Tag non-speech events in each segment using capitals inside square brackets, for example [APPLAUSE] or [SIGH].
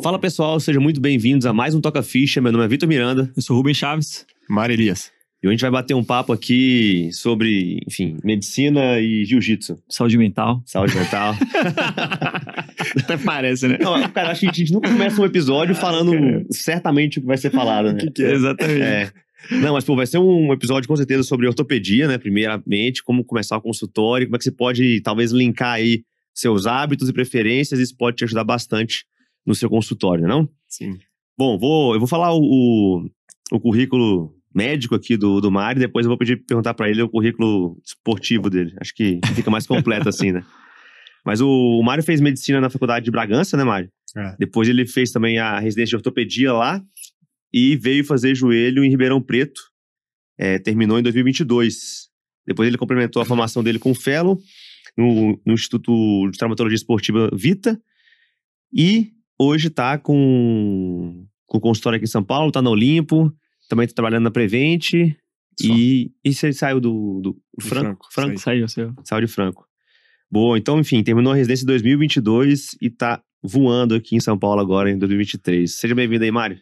Fala pessoal, sejam muito bem-vindos a mais um Toca Ficha. Meu nome é Vitor Miranda. Eu sou Rubem Chaves. Mário Elias. E hoje a gente vai bater um papo aqui sobre, enfim, medicina e jiu-jitsu. Saúde mental. Saúde mental. [LAUGHS] Até parece, né? Não, cara, acho que a gente nunca começa um episódio ah, falando ah, certamente o que vai ser falado, né? [LAUGHS] que que é? Exatamente. É. Não, mas pô, vai ser um episódio com certeza sobre ortopedia, né? Primeiramente, como começar o consultório, como é que você pode talvez linkar aí seus hábitos e preferências, isso pode te ajudar bastante no seu consultório, é não? Sim. Bom, vou, eu vou falar o, o, o currículo médico aqui do, do Mário, depois eu vou pedir perguntar para ele o currículo esportivo dele. Acho que fica mais completo assim, né? Mas o, o Mário fez medicina na faculdade de Bragança, né, Mário? É. Depois ele fez também a residência de ortopedia lá e veio fazer joelho em Ribeirão Preto. É, terminou em 2022. Depois ele complementou a formação dele com o Fellow no, no Instituto de Traumatologia Esportiva Vita e hoje tá com, com consultório aqui em São Paulo, tá no Olimpo, também tá trabalhando na Prevente. E, e você saiu do, do, Franco? Franco? Franco? Saiu, saiu. Saiu de Franco. Bom, então, enfim, terminou a residência em 2022 e tá voando aqui em São Paulo agora, em 2023. Seja bem-vindo aí, Mário.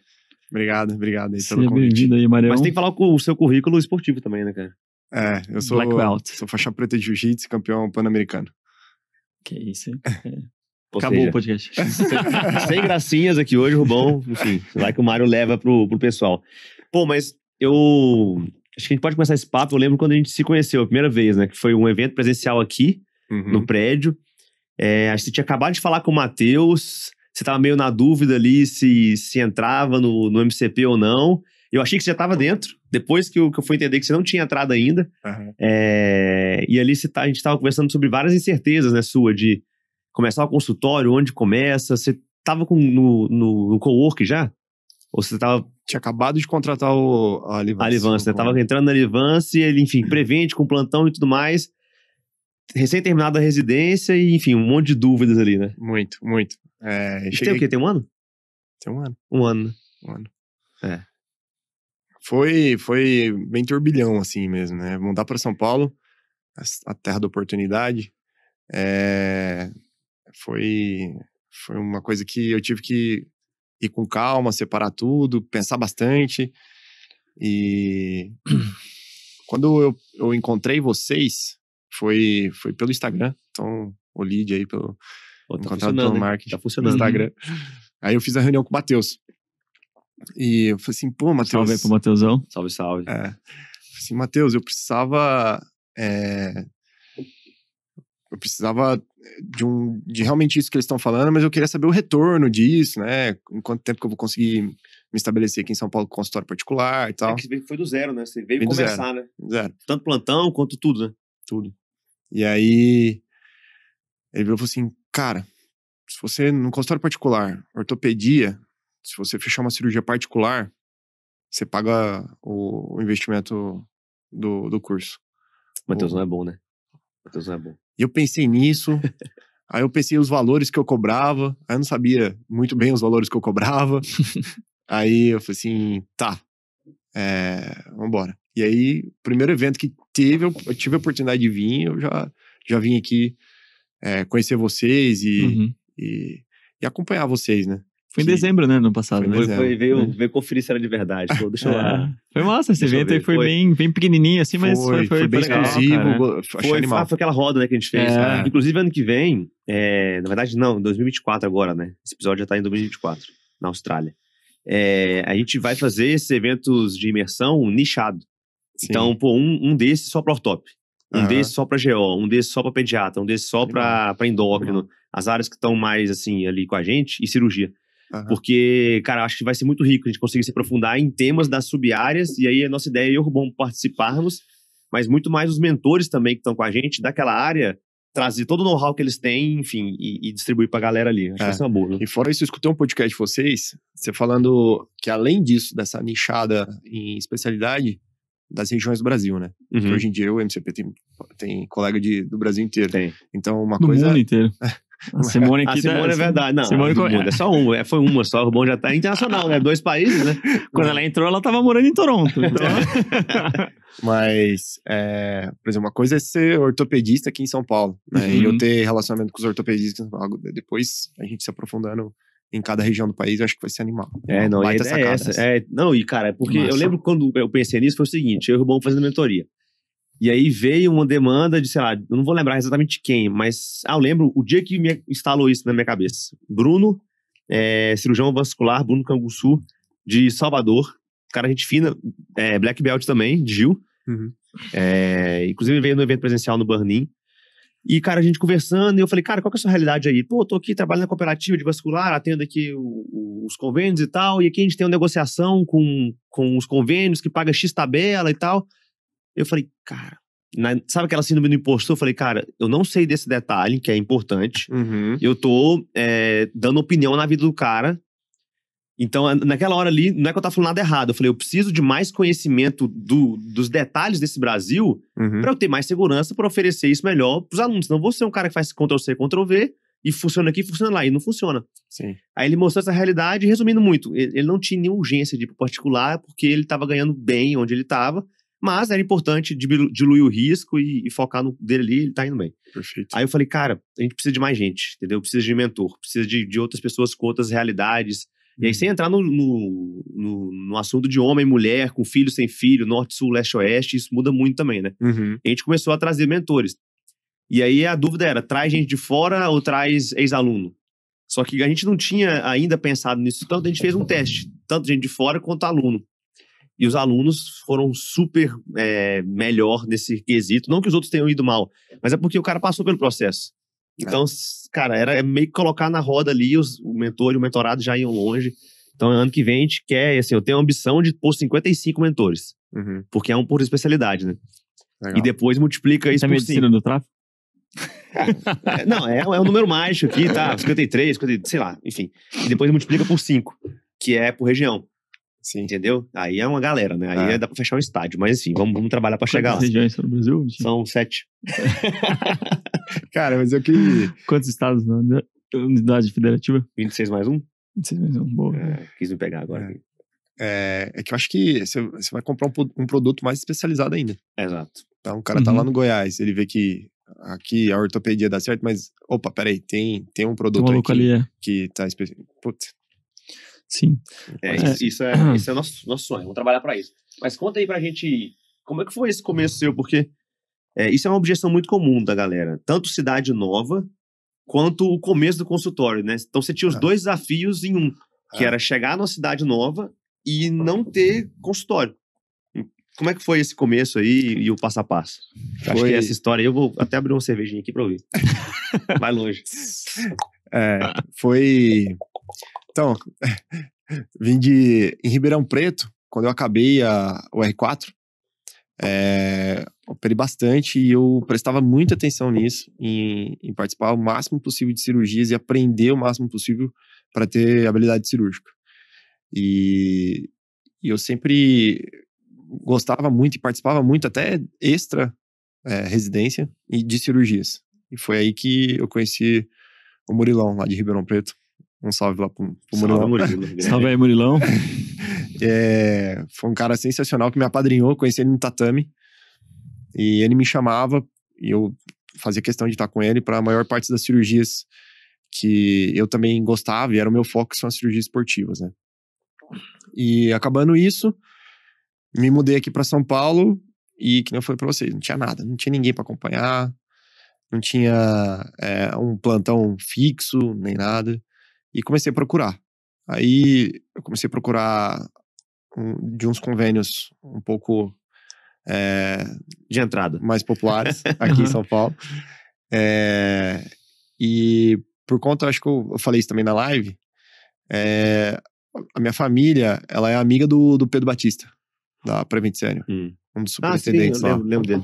Obrigado, obrigado aí Seja pelo convite. Seja bem-vindo aí, Mário. Mas tem que falar com o seu currículo esportivo também, né, cara? É, eu sou, Black Belt. sou faixa preta de jiu-jitsu campeão pan-americano. Que isso, hein? [LAUGHS] É. Ou Acabou seja, o podcast. [LAUGHS] sem gracinhas aqui hoje, Rubão. Enfim, vai que o Mário leva pro, pro pessoal. Pô, mas eu. Acho que a gente pode começar esse papo. Eu lembro quando a gente se conheceu a primeira vez, né? Que foi um evento presencial aqui, uhum. no prédio. É, acho que você tinha acabado de falar com o Matheus. Você tava meio na dúvida ali se, se entrava no, no MCP ou não. Eu achei que você já estava dentro, depois que eu, que eu fui entender que você não tinha entrado ainda. Uhum. É, e ali você tá, a gente estava conversando sobre várias incertezas, né, sua, de começar o consultório, onde começa? Você estava no, no, no co-work já? Ou você estava tinha acabado de contratar o, a Livance. A Livance, né, né? Tava entrando na Livance, ele, enfim, [CLEARS THROAT] prevente com plantão e tudo mais. Recém-terminada a residência e, enfim, um monte de dúvidas ali, né? Muito, muito. É, cheguei... Tem o quê? Tem um ano? Tem um ano. Um ano, né? Um ano. É. Foi, foi bem turbilhão, assim mesmo, né? Mudar para São Paulo, a terra da oportunidade. É foi, foi uma coisa que eu tive que ir com calma, separar tudo, pensar bastante. E [CLEARS THROAT] quando eu, eu encontrei vocês, foi, foi pelo Instagram. Então, o lead aí pelo. Oh, tá encontrado pelo marketing. Tá funcionando. Instagram. Aí eu fiz a reunião com o Matheus. E eu falei assim, pô, Matheus. Salve aí pro Matheusão. Salve, salve. É. falei assim, Matheus, eu precisava. É, eu precisava de, um, de realmente isso que eles estão falando, mas eu queria saber o retorno disso, né? Em quanto tempo que eu vou conseguir me estabelecer aqui em São Paulo com consultório particular e é tal. É que foi do zero, né? Você veio começar, né? Zero. Tanto plantão quanto tudo, né? Tudo. E aí ele virou e falou assim, cara, se você no consultório particular, ortopedia, se você fechar uma cirurgia particular, você paga o, o investimento do, do curso. Matheus o... não é bom, né? Matheus não é bom. E eu pensei nisso. [LAUGHS] aí eu pensei os valores que eu cobrava. Aí eu não sabia muito bem os valores que eu cobrava. [LAUGHS] aí eu falei assim, tá, é, vamos embora. E aí, primeiro evento que teve, eu tive a oportunidade de vir, eu já, já vim aqui é, conhecer vocês e, uhum. e, e, acompanhar vocês, né? Foi em dezembro, né? No passado. Foi, né? foi, veio, é. veio conferir se era de verdade. Pô, deixa é. lá. Foi massa esse deixa evento aí, foi, foi, Bem, bem pequenininho assim, mas foi, foi, foi bem legal, exclusivo. Foi, foi aquela roda né, que a gente fez. É. Ah, inclusive, ano que vem, é, na verdade, não, 2024 agora, né? Esse episódio já tá em 2024, na Austrália. É, a gente vai fazer esses eventos de imersão nichado. Sim. Então, pô, um, um desses só para ortop. Um uhum. desses só para GO, um desses só para pediatra, um desses só para endócrino, uhum. as áreas que estão mais assim ali com a gente, e cirurgia. Uhum. Porque, cara, acho que vai ser muito rico a gente conseguir se aprofundar em temas das sub-áreas. E aí a nossa ideia é eu e o bom participarmos, mas muito mais os mentores também que estão com a gente daquela área, trazer todo o know-how que eles têm, enfim, e, e distribuir pra galera ali. Acho é. que vai ser uma boa. Né? E fora isso, eu escutei um podcast de vocês, você falando que além disso, dessa nichada em especialidade, das regiões do Brasil, né? Uhum. Hoje em dia o MCP tem, tem colega de, do Brasil inteiro. Tem. Então, uma do coisa. Do mundo inteiro. [LAUGHS] É. A Simone aqui. A tá- Simone tá... é verdade. Não, Simone... é só um, é, foi uma só. O bom já está internacional, né? Dois países, né? Quando ela entrou, ela estava morando em Toronto. Então... É. [LAUGHS] Mas, é, por exemplo, uma coisa é ser ortopedista aqui em São Paulo, né? Uhum. E eu uhum. ter relacionamento com os ortopedistas. Então, depois a gente se aprofundando em cada região do país, eu acho que vai ser animal. É, não, Baita é, é essa. É, não, e cara, é porque Massa. eu lembro quando eu pensei nisso, foi o seguinte, eu e o Rubão fazendo mentoria. E aí veio uma demanda de, sei lá, eu não vou lembrar exatamente quem, mas ah, eu lembro o dia que me instalou isso na minha cabeça. Bruno, é, cirurgião vascular, Bruno Canguçu, de Salvador. Cara, gente fina, é, Black Belt também, Gil. Uhum. É, inclusive veio no evento presencial no Burnin. E, cara, a gente conversando, e eu falei, cara, qual que é a sua realidade aí? Pô, tô aqui trabalhando na cooperativa de vascular, atendo aqui o, os convênios e tal, e aqui a gente tem uma negociação com, com os convênios que paga X tabela e tal. Eu falei, cara, na, sabe aquela síndrome do impostor? Eu falei, cara, eu não sei desse detalhe, que é importante. Uhum. Eu tô é, dando opinião na vida do cara. Então, naquela hora ali, não é que eu tava falando nada errado. Eu falei, eu preciso de mais conhecimento do, dos detalhes desse Brasil uhum. para eu ter mais segurança para oferecer isso melhor pros alunos. Não vou ser um cara que faz Ctrl-C, Ctrl-V e funciona aqui, funciona lá, e não funciona. Sim. Aí ele mostrou essa realidade, resumindo muito, ele, ele não tinha nenhuma urgência de ir pro particular, porque ele estava ganhando bem onde ele estava, mas era importante diluir o risco e, e focar no dele ali, ele tá indo bem. Perfeito. Aí eu falei, cara, a gente precisa de mais gente, entendeu? Precisa de mentor, precisa de, de outras pessoas com outras realidades. E aí, uhum. sem entrar no, no, no, no assunto de homem, mulher, com filho, sem filho, norte, sul, leste, oeste, isso muda muito também, né? Uhum. A gente começou a trazer mentores. E aí a dúvida era: traz gente de fora ou traz ex-aluno? Só que a gente não tinha ainda pensado nisso então a gente fez um teste, tanto gente de fora quanto aluno. E os alunos foram super é, melhor nesse quesito. Não que os outros tenham ido mal, mas é porque o cara passou pelo processo. É. Então, cara, era meio que colocar na roda ali, os, o mentor e o mentorado já iam longe. Então, ano que vem a gente quer, assim, eu tenho a ambição de pôr 55 mentores. Uhum. Porque é um por especialidade, né? Legal. E depois multiplica isso, Você é por medicina do tráfico? é, não, é, é um número mágico aqui, tá? 53, 53, sei lá, enfim. E depois multiplica por 5, que é por região. Sim. Entendeu? Aí é uma galera, né? Aí ah. dá pra fechar um estádio. Mas enfim, vamos, vamos trabalhar para chegar lá. regiões no Brasil? Gente? São sete. [LAUGHS] Cara, mas eu que. Quantos estados na unidade federativa? 26 mais um? 26 mais um, boa. É, quis me pegar agora. É. É, é, que eu acho que você, vai comprar um, um, produto mais especializado ainda. Exato. Então, tá, o cara tá uhum. lá no Goiás, ele vê que aqui a ortopedia dá certo, mas, opa, peraí, tem, tem um produto tem aqui é. que, tá que Putz, Sim. É, isso, isso, é, é [CLEARS THROAT] isso é nosso, nosso sonho, vamos trabalhar para isso. Mas conta aí pra gente como é que foi esse começo seu, porque é, isso é uma objeção muito comum da galera. Tanto cidade nova quanto o começo do consultório, né? Então você tinha os é. dois desafios em um, que é. era chegar numa cidade nova e não ter consultório. Como é que foi esse começo aí e o passo a passo? Foi... Acho que essa história eu vou até abrir uma cervejinha aqui para ouvir. [LAUGHS] Vai longe. É, foi então, [LAUGHS] vim de em Ribeirão Preto, quando eu acabei a, o R4, é, operei bastante e eu prestava muita atenção nisso, em, em, participar o máximo possível de cirurgias e aprender o máximo possível para ter habilidade cirúrgica. E, e, eu sempre gostava muito e participava muito, até extra é, residência, e de cirurgias. E foi aí que eu conheci o Murilão, lá de Ribeirão Preto. Um salve lá pro, pro salve Murilão. Murilo. [LAUGHS] salve aí, Murilão. é, foi um cara sensacional que me apadrinhou, conheci ele no tatame. E ele me chamava, e eu fazia questão de estar com ele para a maior parte das cirurgias que eu também gostava e era o meu foco são as cirurgias esportivas, né? E acabando isso, me mudei aqui para São Paulo e que não foi para vocês, não tinha nada, não tinha ninguém para acompanhar, não tinha é, um plantão fixo nem nada. E comecei a procurar. Aí eu comecei a procurar um, de uns convênios um pouco. É, de entrada. Mais populares [LAUGHS] aqui em São Paulo. É, e por conta, acho que eu, falei isso também na live, é, a minha família, ela é amiga do, do Pedro Batista, da Prevent Senior. Hum. Um dos superintendentes ah, sim, eu lembro, lá. Lembro, dele.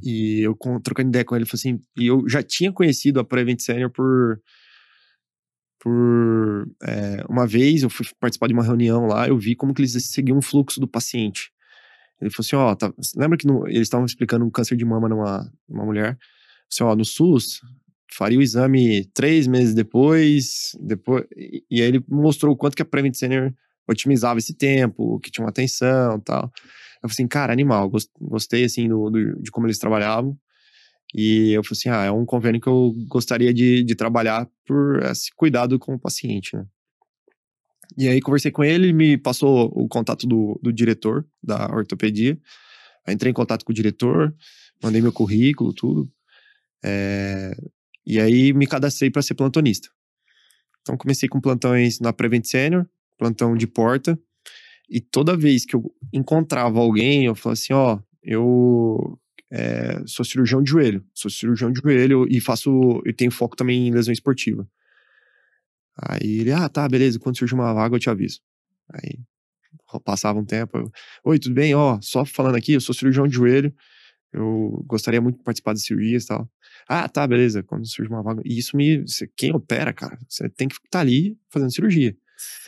E eu trocando ideia com ele, falei assim, e eu já tinha conhecido a Prevent Senior por por é, uma vez eu fui participar de uma reunião lá, eu vi como que eles seguiam um fluxo do paciente. Ele falou assim, ó, tá, lembra que no, eles estavam explicando um câncer de mama numa, numa mulher? Assim, ó, no SUS faria o exame três meses depois, depois e, e aí ele mostrou o quanto que a Prevent Center otimizava esse tempo, que tinha uma atenção, tal. Eu falei assim, cara, animal, gostei assim do, do de como eles trabalhavam. E eu falei assim: ah, é um convênio que eu gostaria de, de trabalhar por esse cuidado com o paciente, né? E aí conversei com ele, me passou o contato do, do diretor da ortopedia. Aí entrei em contato com o diretor, mandei meu currículo, tudo. É... E aí me cadastrei para ser plantonista. Então comecei com plantões na Prevent Senior, plantão de porta. E toda vez que eu encontrava alguém, eu falava assim, ó, oh, eu é, sou cirurgião de joelho, sou cirurgião de joelho e faço e tenho foco também em lesão esportiva. Aí ele, ah, tá, beleza, quando surge uma vaga eu te aviso. Aí passava um tempo, eu, oi, tudo bem? Ó, só falando aqui, eu sou cirurgião de joelho, eu gostaria muito de participar de cirurgias e tal. Ah, tá, beleza, quando surge uma vaga. E isso me, quem opera, cara, você tem que estar tá ali fazendo cirurgia.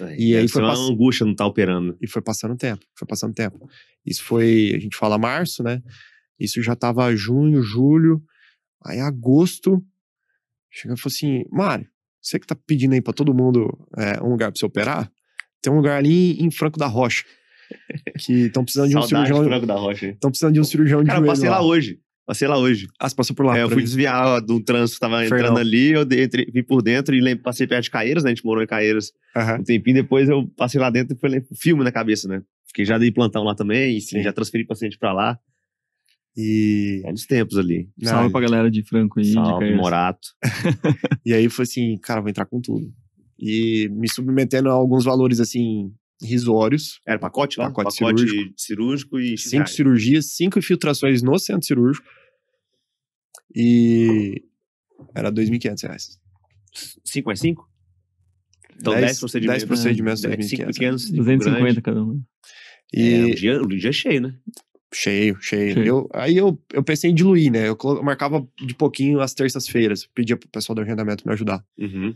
Aí, e aí é, foi é pass... uma angústia não estar tá operando. E foi passando tempo, foi passando tempo. Isso foi, a gente fala março, né? Isso já estava junho, julho. Aí agosto, chegou e falou assim: Mário, você que tá pedindo aí para todo mundo é, um lugar para você operar, tem um lugar ali em Franco da Rocha. Que estão precisando de um cirurgião. Franco da Rocha. Estão precisando de um cirurgião de joelho. Cara, passei lá. hoje. Passei lá hoje. Ah, você passou por lá? É, eu fui mim. desviar do trânsito, tava Fernão. entrando ali, eu entre, vim por dentro e passei perto de Caeiras, né? A gente morou em Caeiras uhum. um tempinho. Depois eu passei lá dentro e falei, filme na cabeça, né? Fiquei já dei plantão lá também, e, sim, já transferi paciente pra lá. E. Velhos é tempos ali. Salve ah, pra galera de Franco aí. Salve, Morato. [LAUGHS] e aí foi assim, cara, vou entrar com tudo. E me submetendo a alguns valores assim, risórios. Era pacote lá? Então, pacote, pacote cirúrgico. cirúrgico e. Cinco cara. cirurgias, cinco infiltrações no centro cirúrgico. E. Era R$ 2.500. 5 mais 5? Então 10, 10 procedimentos. 10 procedimentos, 10, 5 pequenos. 250 cada um. É, e... É, o, dia, o dia é cheio, né? Cheio, cheio. cheio. Eu, aí eu, eu pensei em diluir, né? Eu, marcava de pouquinho as terças-feiras, pedia pro pessoal do arrendamento me ajudar. Uhum.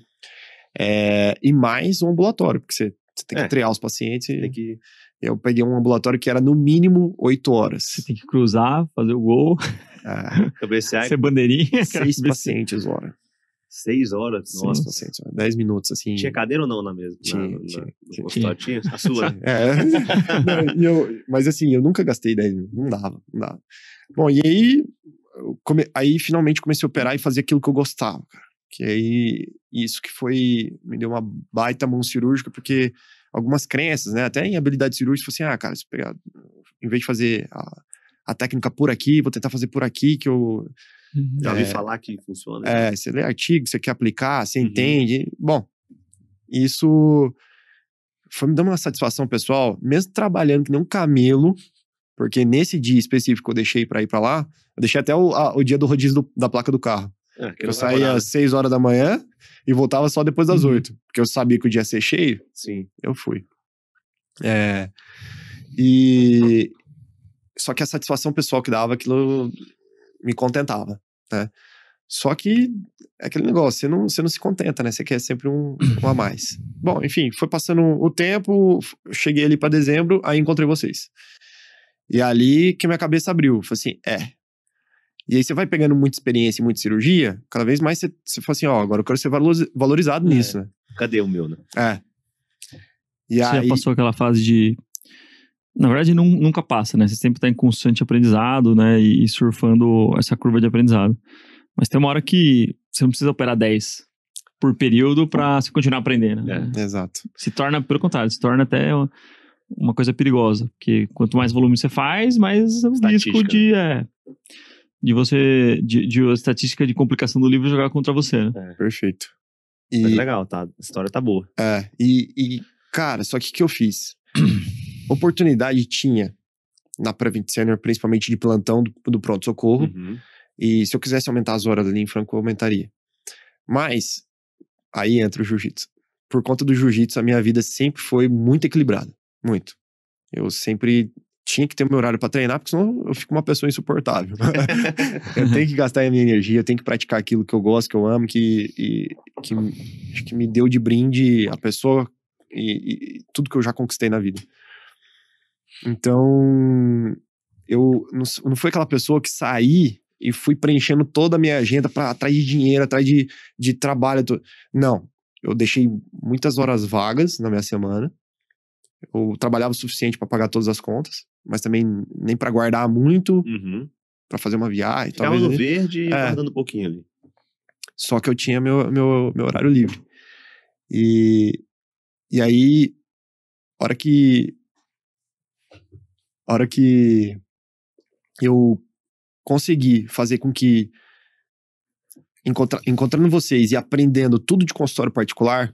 É, e mais um ambulatório, porque você, você tem que é. triar os pacientes. Tem que... Eu peguei um ambulatório que era no mínimo oito horas. Você tem que cruzar, fazer o gol. Ah, [LAUGHS] cabecear. Ser bandeirinha. [LAUGHS] Seis pacientes, hora. Seis horas? Nossa. Sim, Dez minutos, assim. Tinha cadeira ou não na mesa? Tinha, na, tinha, na, tinha, tinha. A sua? é. [LAUGHS] Não, eu, mas assim, eu nunca gastei 10 minutos. Não dava, não dava. Bom, e aí, come, aí finalmente comecei a operar e fazer aquilo que eu gostava, cara. Que aí, isso que foi, me deu uma baita mão cirúrgica, porque algumas crenças, né? Até em habilidade cirúrgica, assim, ah, cara, se pegar, em vez de fazer a, a técnica por aqui, vou tentar fazer por aqui, que eu Uhum. Já ouvi é, falar que funciona. É, né? você lê artigo, você quer aplicar, você uhum. entende. Bom, isso foi me dando uma satisfação pessoal, mesmo trabalhando que nem um camelo, porque nesse dia específico eu deixei para ir para lá, eu deixei até o, a, o dia do rodízio do, da placa do carro. É, eu saía às né? 6 horas da manhã e voltava só depois das uhum. 8, porque eu sabia que o dia ia ser cheio. Sim. Eu fui. É, e só que a satisfação pessoal que dava aquilo me contentava, né? Só que é aquele negócio, você não, você não se contenta, né? Você quer sempre um, um a mais. Bom, enfim, foi passando o tempo, cheguei ali para dezembro, aí encontrei vocês. E ali que minha cabeça abriu, foi assim, é. E aí você vai pegando muita experiência e muita cirurgia, cada vez mais você, você fala assim, ó, agora eu quero ser valorizado é, nisso, é. né? Cadê o meu, né? É. E você aí... já passou aquela fase de na verdade, não, nunca passa, né? Você sempre está em constante aprendizado, né? E, e, surfando essa curva de aprendizado. Mas tem uma hora que você não precisa operar 10 por período para você continuar aprendendo. Né? É, exato. Se torna, pelo contrário, se torna até uma, uma, coisa perigosa. Porque quanto mais volume você faz, mais o risco né? de. É, de você. De, de a estatística de complicação do livro jogar contra você, né? É, perfeito. E... Mas legal, tá? A história tá boa. É, e, e cara, só que o que eu fiz? [CLEARS THROAT] oportunidade tinha na Prevent Senior, principalmente de plantão do, do pronto-socorro. Uhum. E se eu quisesse aumentar as horas ali em Franco, eu aumentaria. Mas, aí entra o jiu-jitsu. Por conta do jiu-jitsu, a minha vida sempre foi muito equilibrada. Muito. Eu sempre tinha que ter meu horário para treinar, porque senão eu fico uma pessoa insuportável. [LAUGHS] eu tenho que gastar a minha energia, eu tenho que praticar aquilo que eu gosto, que eu amo, que, e, que, que me deu de brinde a pessoa e, e tudo que eu já conquistei na vida. Então, eu não foi aquela pessoa que saí e fui preenchendo toda a minha agenda para atrás de dinheiro, atrás de, de trabalho. Não, eu deixei muitas horas vagas na minha semana. Eu trabalhava o suficiente para pagar todas as contas, mas também nem para guardar muito, uhum. para fazer uma viagem. Ficava talvez, no verde e é. guardando um pouquinho ali. Só que eu tinha meu, meu, meu horário livre. E, e aí, hora que a hora que eu consegui fazer com que, encontra, encontrando vocês e aprendendo tudo de consultório particular,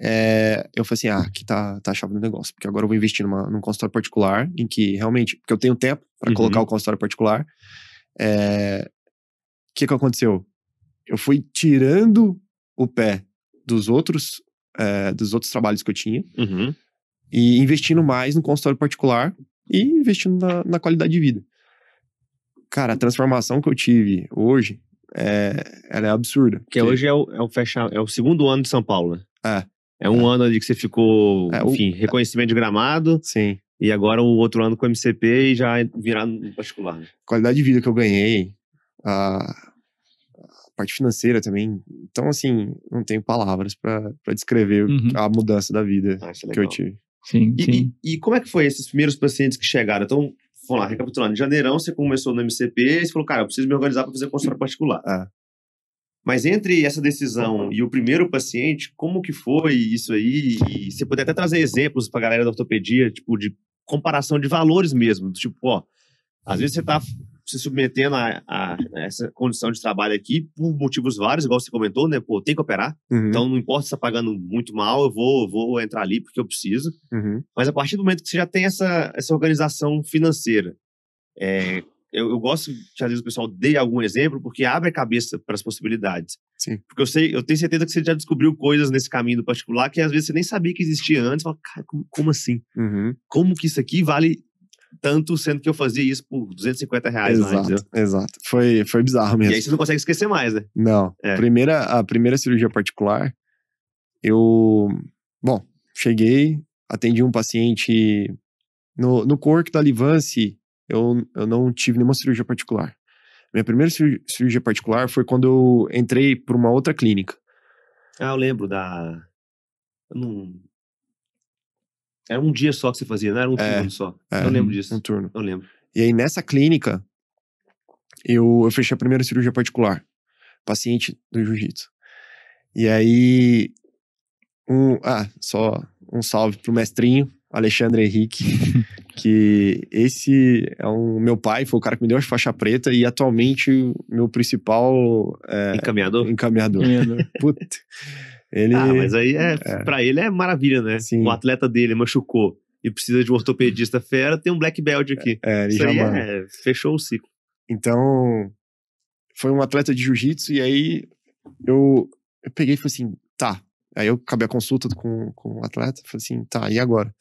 é, eu falei assim, ah, aqui tá, tá a chave do negócio, porque agora eu vou investir numa, num consultório particular, em que realmente, porque eu tenho tempo para uhum. colocar o consultório particular, o eh, é, que que aconteceu? Eu fui tirando o pé dos outros, é, dos outros trabalhos que eu tinha, uhum e investindo mais no consultório particular e investindo na, na qualidade de vida. Cara, a transformação que eu tive hoje é, ela é absurda. Porque, hoje é o, é o, fecha, é o segundo ano de São Paulo, né? É. É um é. ano ali que você ficou, é, enfim, o... reconhecimento de gramado. Sim. E agora o outro ano com o MCP e já virar no particular. Né? Qualidade de vida que eu ganhei, a parte financeira também. Então, assim, não tenho palavras para descrever uhum. a mudança da vida ah, é que eu tive. Sim, e, sim. E, e, como é que foi esses primeiros pacientes que chegaram? Então, vamos lá, recapitulando. Em janeirão você começou no MCP e você falou, cara, eu preciso me organizar para fazer consultório particular. Ah. Mas entre essa decisão e o primeiro paciente, como que foi isso aí? E você puder até trazer exemplos para a galera da ortopedia, tipo, de comparação de valores mesmo. Tipo, ó, às vezes você está se submetendo a, a, né, essa condição de trabalho aqui por motivos vários, igual você comentou, né? Pô, tem que operar. Uhum. Então, não importa se tá pagando muito mal, eu vou, vou entrar ali porque eu preciso. Uhum. Mas a partir do momento que você já tem essa, essa organização financeira, é, eu, eu, gosto que às vezes o pessoal dê algum exemplo, porque abre a cabeça para as possibilidades. Sim. Porque eu sei, eu tenho certeza que você já descobriu coisas nesse caminho do particular que às vezes você nem sabia que existia antes. Fala, cara, como, como assim? Uhum. Como que isso aqui vale tanto, sendo que eu fazia isso por 250 reais. Exato, exato. Foi, foi bizarro mesmo. E aí você não consegue esquecer mais, né? Não. É. Primeira, a primeira cirurgia particular, eu... Bom, cheguei, atendi um paciente... No, no Cork da Livance, eu, eu não tive nenhuma cirurgia particular. Minha primeira cirurgia particular foi quando eu entrei para uma outra clínica. Ah, eu lembro da. Eu não, era um dia só que você fazia, não era um é, turno só. É, eu lembro disso. Um turno. Eu lembro. E aí, nessa clínica, eu, eu fechei a primeira cirurgia particular. Paciente do jiu-jitsu. E aí. Um, ah, só um salve pro mestrinho, Alexandre Henrique, [LAUGHS] que esse é um meu pai, foi o cara que me deu a faixa preta e atualmente meu principal é, encaminhador. Encaminhador. encaminhador. [LAUGHS] Puta. Ele... Ah, mas aí é, é. para ele é maravilha, né? Sim. O atleta dele machucou e precisa de um ortopedista fera, tem um black belt é, aqui. É, ele Isso aí é, fechou o ciclo. Então, foi um atleta de jiu-jitsu e aí eu, eu peguei e falei assim, tá. Aí eu acabei a consulta com, com o atleta, falei assim, tá, e agora?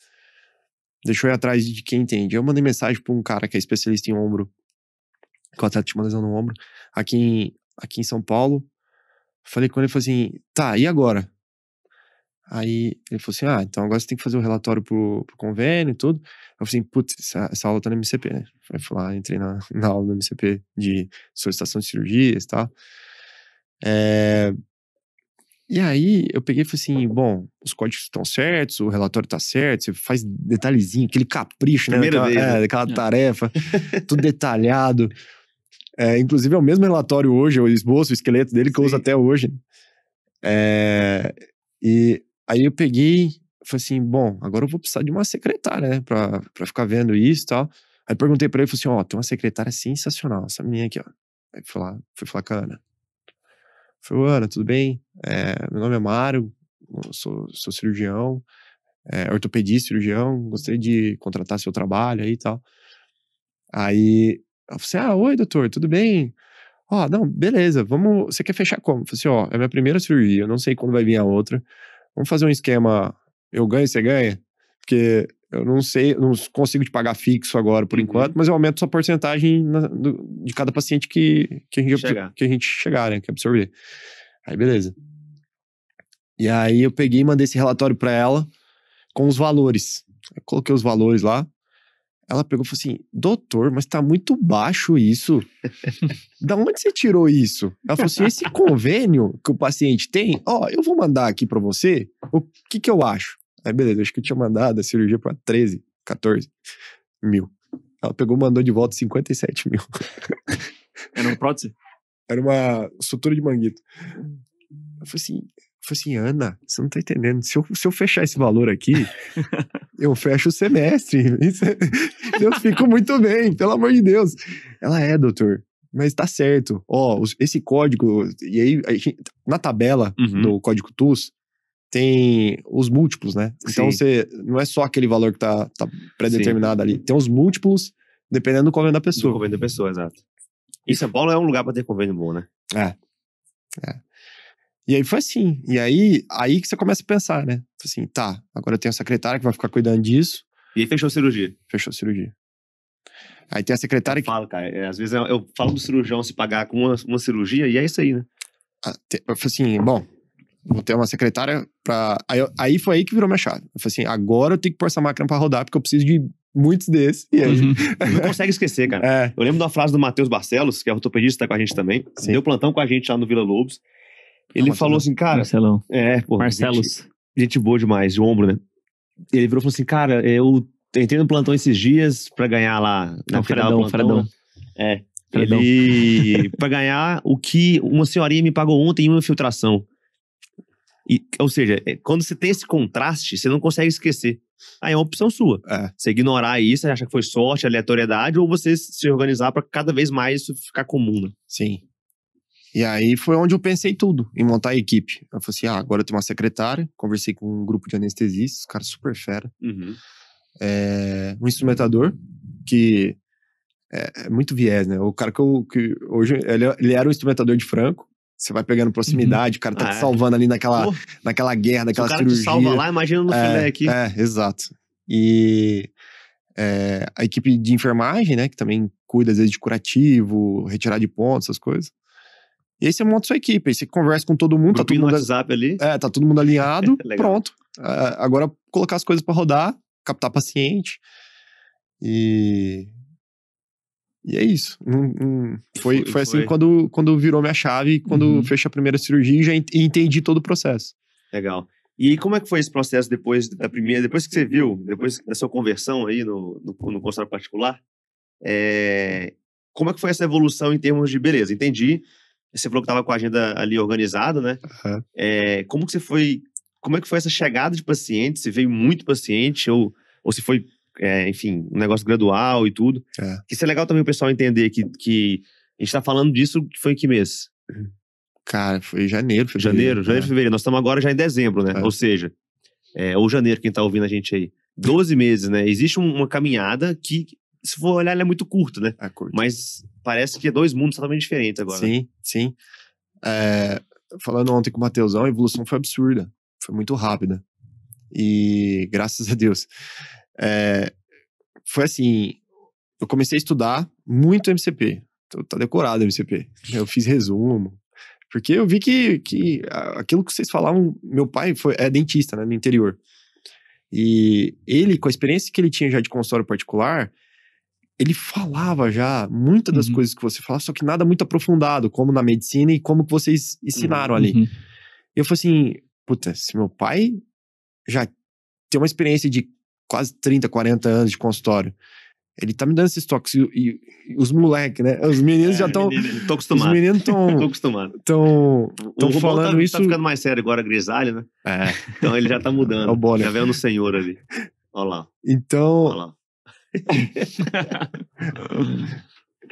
Deixou eu ir atrás de quem entende. Eu mandei mensagem para um cara que é especialista em ombro, com atleta tinha uma lesão no ombro, aqui em, aqui em São Paulo. Falei com ele, ele falou assim, tá, e agora? Aí ele falou assim, ah, então agora você tem que fazer o um relatório pro, pro convênio e tudo. Eu falei assim, putz, essa, essa, aula tá no MCP, né? Aí fui lá, ah, entrei na, [LAUGHS] na aula do MCP de solicitação de cirurgias e tá? tal. É... E aí eu peguei e falei assim: bom, os códigos estão certos, o relatório está certo, você faz detalhezinho, aquele capricho, né, Primeira né? aquela vez, é, né? é. tarefa, tudo [LAUGHS] detalhado. É, inclusive, é o mesmo relatório hoje, o esboço, o esqueleto dele que Sim. eu uso até hoje. É, e aí eu peguei, falei assim, bom, agora eu vou precisar de uma secretária, né, pra, pra ficar vendo isso e tal. Aí perguntei pra ele, falei assim, ó, tem uma secretária sensacional, essa menina aqui, ó. Aí fui lá, fui falar com a Ana. Falei, Ana, tudo bem? É, meu nome é Mário, sou, sou cirurgião, é, ortopedista, cirurgião, gostei de contratar seu trabalho aí e tal. Aí ela falou assim: ah, oi, doutor, tudo bem? Ó, oh, não, beleza, vamos. Você quer fechar como? Eu falei assim: ó, oh, é minha primeira cirurgia, eu não sei quando vai vir a outra. Vamos fazer um esquema: eu ganho, você ganha? Porque eu não sei, não consigo te pagar fixo agora por uhum. enquanto, mas eu aumento sua porcentagem na, do, de cada paciente que, que, a gente, chegar. que a gente chegar, né? Que absorver. Aí, beleza. E aí eu peguei e mandei esse relatório para ela com os valores. Eu coloquei os valores lá. Ela pegou e falou assim: Doutor, mas tá muito baixo isso. [LAUGHS] da onde você tirou isso? Ela falou assim: Esse convênio que o paciente tem, ó, eu vou mandar aqui para você o que que eu acho. Aí, beleza, acho que eu tinha mandado a cirurgia pra 13, 14 mil. Ela pegou e mandou de volta 57 mil. Era uma prótese? Era uma sutura de manguito. Eu falei assim: Falei assim, Ana, você não tá entendendo. Se eu, se eu fechar esse valor aqui, [LAUGHS] eu fecho o semestre. É, [LAUGHS] eu fico muito bem, pelo amor de Deus. Ela é, doutor. Mas tá certo. Ó, esse código. E aí, gente, na tabela uhum. do código TUS, tem os múltiplos, né? Então você não é só aquele valor que tá, tá pré-determinado ali. Tem os múltiplos, dependendo do convênio da pessoa. Do convênio da pessoa, exato. E São Paulo é um lugar para ter convênio bom, né? É. é. E aí foi assim. E aí, aí que você começa a pensar, né? Tipo assim, tá, agora eu tenho a secretária que vai ficar cuidando disso. E aí fechou a cirurgia. Fechou a cirurgia. Aí tem a secretária que. Eu falo, cara. É, às vezes eu, eu, falo do cirurgião se pagar com uma, uma cirurgia e é isso aí, né? Ah, eu falei assim, bom, vou ter uma secretária pra. Aí, eu, aí foi aí que virou minha chave. Eu falei assim, agora eu tenho que pôr essa máquina pra rodar, porque eu preciso de muitos desses. E aí... Uhum. [LAUGHS] Não consegue esquecer, cara. É. Eu lembro da frase do Matheus Barcelos, que é ortopedista tá com a gente também. Sim. Deu plantão com a gente lá no Vila Lobos. Ele falou assim, cara. Marcelão. É, pô. Marcelos. Gente, gente, boa demais, de ombro, né? Ele virou e falou assim, cara, eu entrei no plantão esses dias pra ganhar lá. Na né, é Não, Fredão, plantão, Fredão. Né? É. Fredão. Ele. pra ganhar o que uma senhorinha me pagou ontem em uma infiltração. E, ou seja, é, quando você tem esse contraste, você não consegue esquecer. Aí é uma opção sua. É. Você ignorar isso, achar que foi sorte, aleatoriedade, ou você se organizar para cada vez mais isso ficar comum. Né? Sim. E aí foi onde eu pensei tudo, em montar a equipe. Eu falei assim: ah, agora eu tenho uma secretária, conversei com um grupo de anestesistas, cara super fera. Uhum. É, um instrumentador, que é, é, muito viés, né? O cara que, eu, que hoje ele, ele era um instrumentador de franco, você vai pegando proximidade, uhum. o cara tá uhum. ah, te é. salvando ali naquela, naquela guerra, naquela cirurgia. O cara cirurgia. te salva lá, imagina no é, filé aqui. É, exato. E é, a equipe de enfermagem, né, que também cuida às vezes de curativo, retirar de pontos, essas coisas. E aí você monta sua equipe, aí você conversa com todo mundo. Grupinho tá todo mundo WhatsApp ali. É, tá todo mundo alinhado, [LAUGHS] pronto. É, agora colocar as coisas para rodar, captar paciente. E. E é isso. Um, um, foi, foi, foi, assim foi. Quando, quando virou minha chave, quando uhum. fechei a primeira cirurgia e já entendi todo o processo. Legal. E como é que foi esse processo depois da primeira, depois que você viu, depois da sua conversão aí no, no, no consultório particular? É, como é que foi essa evolução em termos de beleza? Entendi você falou que estava com a agenda ali organizada, né? Uhum. É, como que você foi. Como é que foi essa chegada de pacientes? Se veio muito paciente ou, ou se foi, é, enfim, um negócio gradual e tudo? É. Isso é legal também o pessoal entender que, que a gente está falando disso, que foi em que mês? Cara, foi janeiro, fevereiro. Janeiro, janeiro, é. fevereiro. Nós estamos agora já em dezembro, né? É. Ou seja, é, ou janeiro, quem está ouvindo a gente aí. Doze meses, né? Existe uma caminhada que, se for olhar, ela é muito curta, né? É curta. Mas parece que é dois mundos totalmente diferentes agora. Sim. Sim. É, falando ontem com o Mateusão, a evolução foi absurda. Foi muito rápida. E graças a Deus. É, foi assim, eu comecei a estudar muito MCP. Então, tá decorado MCP. Eu fiz resumo. Porque eu vi que, que aquilo que vocês falavam, meu pai foi, é dentista, né, no interior. E ele, com a experiência que ele tinha já de consultório particular, ele falava já muitas das uhum. coisas que você fala, só que nada muito aprofundado, como na medicina e como que vocês ensinaram uhum. ali. Eu falei assim, puta, se meu pai já tem uma experiência de quase 30, 40 anos de consultório, ele tá me dando esses toques. E, e, e os moleques, né? Os meninos é, já estão. Menino, tô acostumado. Os meninos estão. [LAUGHS] tô acostumado. Estão tá falando tá, isso. Tá ficando mais sério agora, grisalho, né? É. Então ele já tá mudando. [LAUGHS] É o Já vendo o senhor ali. Olha lá. Então. Olha lá. [LAUGHS]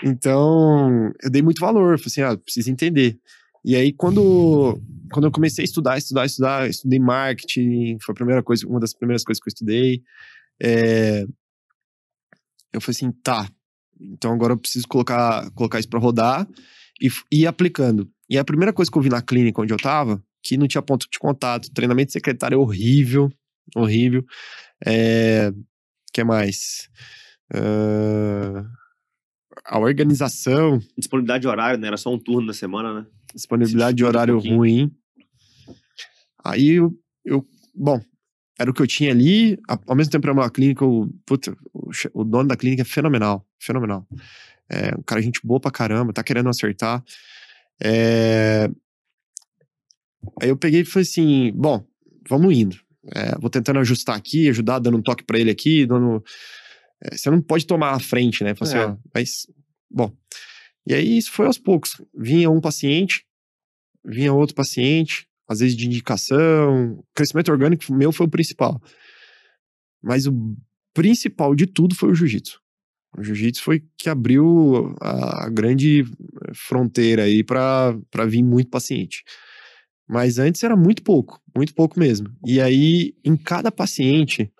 então, eu dei muito valor, falei assim, ah, preciso entender. E aí, quando, quando eu comecei a estudar, estudar, estudar, estudei marketing, foi a primeira coisa, uma das primeiras coisas que eu estudei. É, eu falei assim, tá, então agora eu preciso colocar, colocar isso para rodar e, e ir aplicando. E a primeira coisa que eu vi na clínica onde eu tava, que não tinha ponto de contato, treinamento de secretário é horrível, horrível. É, que mais? Uh, a organização. Disponibilidade de horário, né? Era só um turno na semana, né? Disponibilidade de horário um ruim. Aí eu, eu, Bom, era o que eu tinha ali. Ao mesmo tempo, era uma clínica. Eu, puta, o dono da clínica é fenomenal. Fenomenal. É, um cara, gente boa pra caramba, tá querendo acertar. É... Aí eu peguei e falei assim: bom, vamos indo. É, vou tentando ajustar aqui, ajudar, dando um toque para ele aqui, dando. É, você não pode tomar a frente, né? Assim, é. mas, bom. E aí isso foi aos poucos. Vinha um paciente, vinha outro paciente, às vezes de indicação. Crescimento orgânico meu foi o principal. Mas o principal de tudo foi o jiu-jitsu. O jiu-jitsu foi que abriu a, grande fronteira aí para vir muito paciente. Mas antes era muito pouco, muito pouco mesmo. E aí, em cada paciente,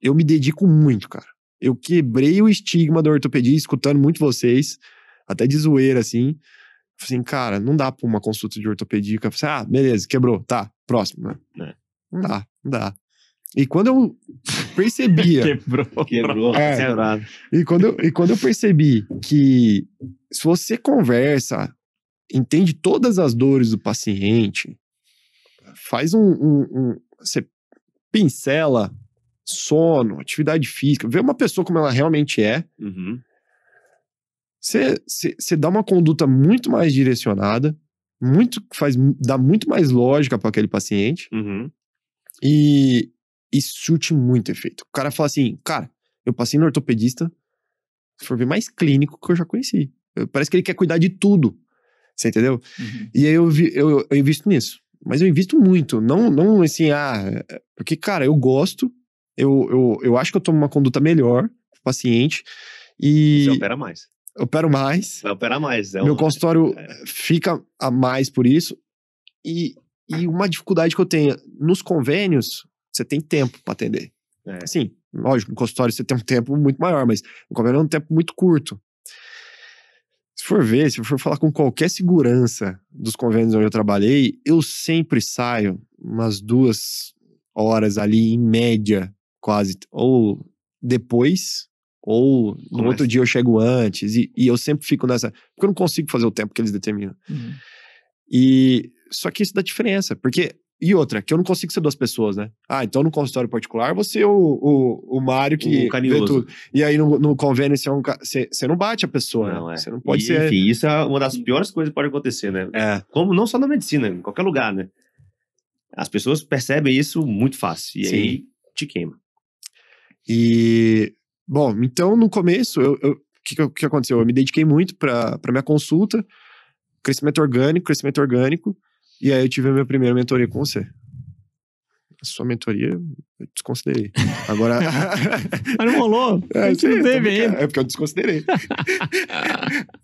eu me dedico muito, cara. Eu quebrei o estigma da ortopedia escutando muito vocês, até de zoeira, assim. Assim, cara, não dá pra uma consulta de ortopedia. Assim, ah, beleza, quebrou, tá, próximo. Né? É. Não dá, não dá. E quando eu percebia. [LAUGHS] quebrou. Quebrou. É, quebrado. E quando, eu, e quando eu percebi que se você conversa entende todas as dores do paciente, faz um, um, um você pincela sono, atividade física, vê uma pessoa como ela realmente é. Uhum. Você você dá uma conduta muito mais direcionada, muito faz dá muito mais lógica para aquele paciente uhum. e isso surte muito efeito. O cara fala assim, cara, eu passei no ortopedista, se for ver mais clínico que eu já conheci. Parece que ele quer cuidar de tudo. Você entendeu? Uhum. E aí eu, vi, eu, eu invisto nisso. Mas eu invisto muito. Não, não assim, ah. Porque, cara, eu gosto. Eu, eu, eu acho que eu tomo uma conduta melhor paciente. E. Você opera mais. Opero mais. Vai operar mais. É Meu consultório é. fica a mais por isso. E, e uma dificuldade que eu tenho, nos convênios, você tem tempo para atender. É. Assim, lógico, no consultório você tem um tempo muito maior, mas no convênio é um tempo muito curto. Se for ver, se for falar com qualquer segurança dos convênios onde eu trabalhei, eu sempre saio umas duas horas ali, em média, quase. Ou depois, ou no é? outro dia eu chego antes. E, e, eu sempre fico nessa. Porque eu não consigo fazer o tempo que eles determinam. Uhum. E só que isso dá diferença, porque e outra, que eu não consigo ser duas pessoas, né? Ah, então no consultório particular você é o, o, o Mário que o vê tudo. E aí no, no convênio você, é um, você, você, não bate a pessoa, né? não, né? É. Você não pode e, ser. Enfim, isso é uma das piores coisas que pode acontecer, né? É. Como não só na medicina, em qualquer lugar, né? As pessoas percebem isso muito fácil. E Sim. aí te queima. E. Bom, então no começo, eu, eu o que, que, aconteceu? Eu me dediquei muito para minha consulta, crescimento orgânico, crescimento orgânico. E aí eu tive a minha primeira mentoria com você. A sua mentoria, eu desconsiderei. Agora. [LAUGHS] Mas não rolou. É, não teve ainda. É, é porque eu desconsiderei.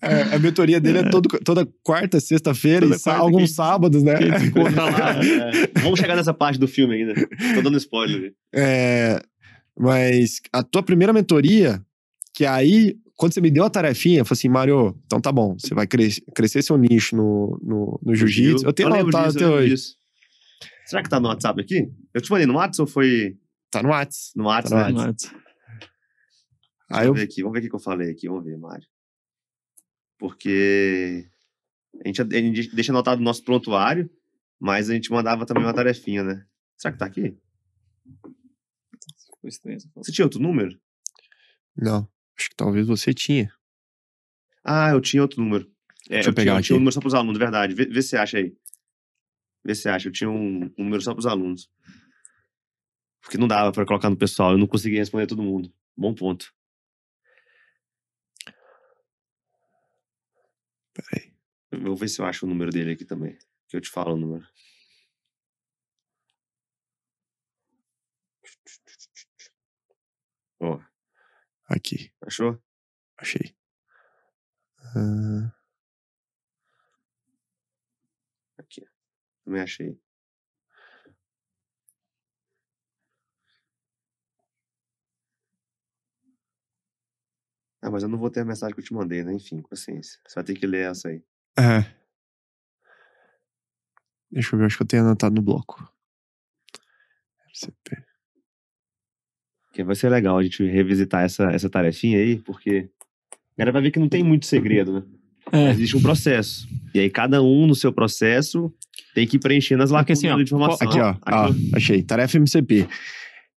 é, a mentoria dele é, é todo, toda quarta, sexta-feira, e quarta, alguns que... sábados, né? Lá, [LAUGHS] é. Vamos chegar nessa parte do filme ainda. Tô dando spoiler. É, mas a tua primeira mentoria, que aí quando você me deu a tarefinha, eu falei assim, Mário, então tá bom, você vai cres crescer seu nicho no, no, no jiu-jitsu. Eu tenho eu até hoje. Disso. Será que tá no WhatsApp aqui? Eu te mandei no WhatsApp ou foi... Tá no WhatsApp. No WhatsApp, tá no né? WhatsApp. Tá Aí eu... ver aqui, vamos ver o que eu falei aqui, vamos ver, Mário. Porque a gente, a gente deixa anotado o nosso prontuário, mas a gente mandava também uma tarefinha, né? Será que tá aqui? Você tinha outro número? Não. Acho que talvez você tinha. Ah, eu tinha outro número. É, Deixa eu, eu pegar tinha, aqui. tinha um número só para os alunos, verdade. Vê, vê se acha aí. Vê se acha. Eu tinha um, um número só para os alunos. Porque não dava para colocar no pessoal. Eu não conseguia responder todo mundo. Bom ponto. Peraí. vou ver se eu acho o número dele aqui também. Que eu te falo o número. Ó. Oh. Aqui. Achou? Achei. Uh... Aqui. Também achei. Ah, mas eu não vou ter a mensagem que eu te mandei, né? Enfim, paciência. Você vai ter que ler essa aí. É. Deixa eu ver, acho que eu tenho anotado no bloco. FCP. Que vai ser legal a gente revisitar essa, essa tarefinha aí, porque a galera vai ver que não tem muito segredo, né? É. Existe um processo. E aí cada um no seu processo tem que preencher nas lacunas assim, de informação. Aqui, ó. Aqui, achei. Tarefa MCP.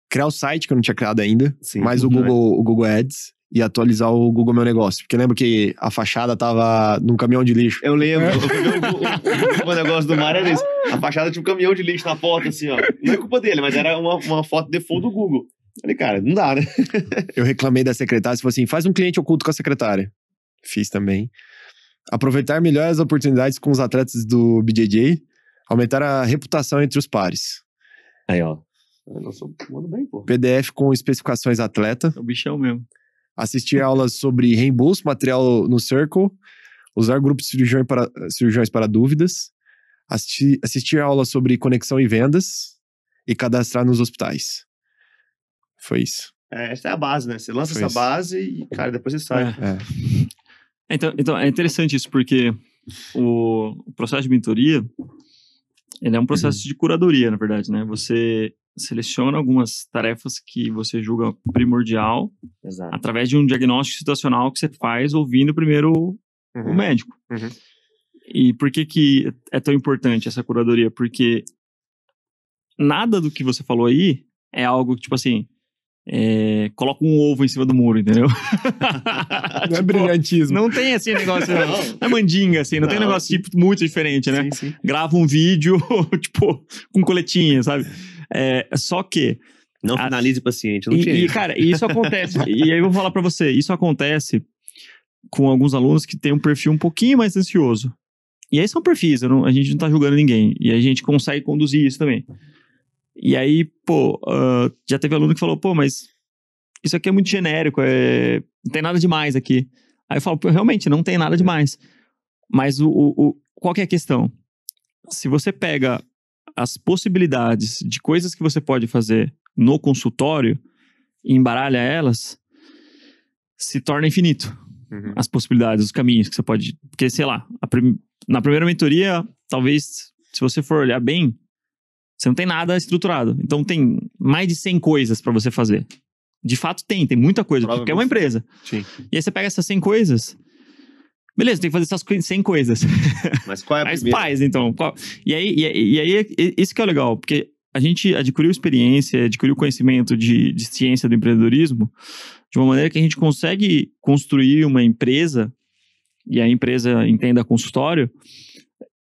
Criar o site que eu não tinha criado ainda, Sim, mais o né? Google, o Google Ads e atualizar o Google Meu Negócio. Porque lembra que a fachada tava num caminhão de lixo. Eu lembro. É. o, Meu Negócio do Mar era isso. A fachada tinha um caminhão de lixo na porta, assim, ó. Não é culpa dele, mas era uma, uma foto default do Google. Falei, cara, não dá, né? [LAUGHS] eu reclamei da secretária, se falou assim, faz um cliente oculto com a secretária. Fiz também. Aproveitar melhor as oportunidades com os atletas do BJJ, aumentar a reputação entre os pares. Aí, ó. Nossa, bem, PDF com especificações atleta. É o bichão mesmo. Assistir aulas sobre reembolso, material no Circle. Usar grupos de cirurgiões para, cirurgiões para dúvidas. Assistir, assistir aulas sobre conexão e vendas. E cadastrar nos hospitais. Foi isso. É, essa é a base, né? Você lança Foi essa isso. base e, cara, depois você sai. É. é. é então, então, é interessante isso, porque o, processo de mentoria, ele é um processo uhum. de curadoria, na verdade, né? Você seleciona algumas tarefas que você julga primordial Exato. através de um diagnóstico situacional que você faz ouvindo primeiro uhum. o médico. Uhum. E por que que é tão importante essa curadoria? Porque nada do que você falou aí é algo que, tipo assim, é, coloca um ovo em cima do muro, entendeu? Não [LAUGHS] tipo, é brilhantismo. Não tem assim negócio. Não, não é mandinga, assim, não, não tem negócio sim. tipo muito diferente, né? Sim, sim. Grava um vídeo, [LAUGHS] tipo, com coletinha, sabe? É, só que. Não finalize o paciente, não e, e, cara, isso acontece. [LAUGHS] e aí eu vou falar para você: isso acontece com alguns alunos que têm um perfil um pouquinho mais ansioso. E aí são perfis, não, a gente não tá julgando ninguém. E a gente consegue conduzir isso também. E aí, pô, uh, já teve aluno que falou, pô, mas isso aqui é muito genérico, é... não tem nada demais aqui. Aí eu falo, pô, realmente, não tem nada é. demais. Mas o, o, o, qual é a questão? Se você pega as possibilidades de coisas que você pode fazer no consultório e embaralha elas, se torna infinito. Uhum. As possibilidades, os caminhos que você pode. Porque, sei lá, prim... na primeira mentoria, talvez, se você for olhar bem, você não tem nada estruturado. Então tem mais de 100 coisas para você fazer. De fato tem, tem muita coisa, porque é uma empresa. Sim. E aí você pega essas 100 coisas. Beleza, tem que fazer essas 100 coisas. [LAUGHS] Mas qual é a Mas primeira? Pais, então. Qual... E, aí, e, aí, e aí, isso que é legal, porque a gente adquiriu experiência, adquiriu conhecimento de, de ciência do empreendedorismo de uma maneira que a gente consegue construir uma empresa e a empresa entenda consultório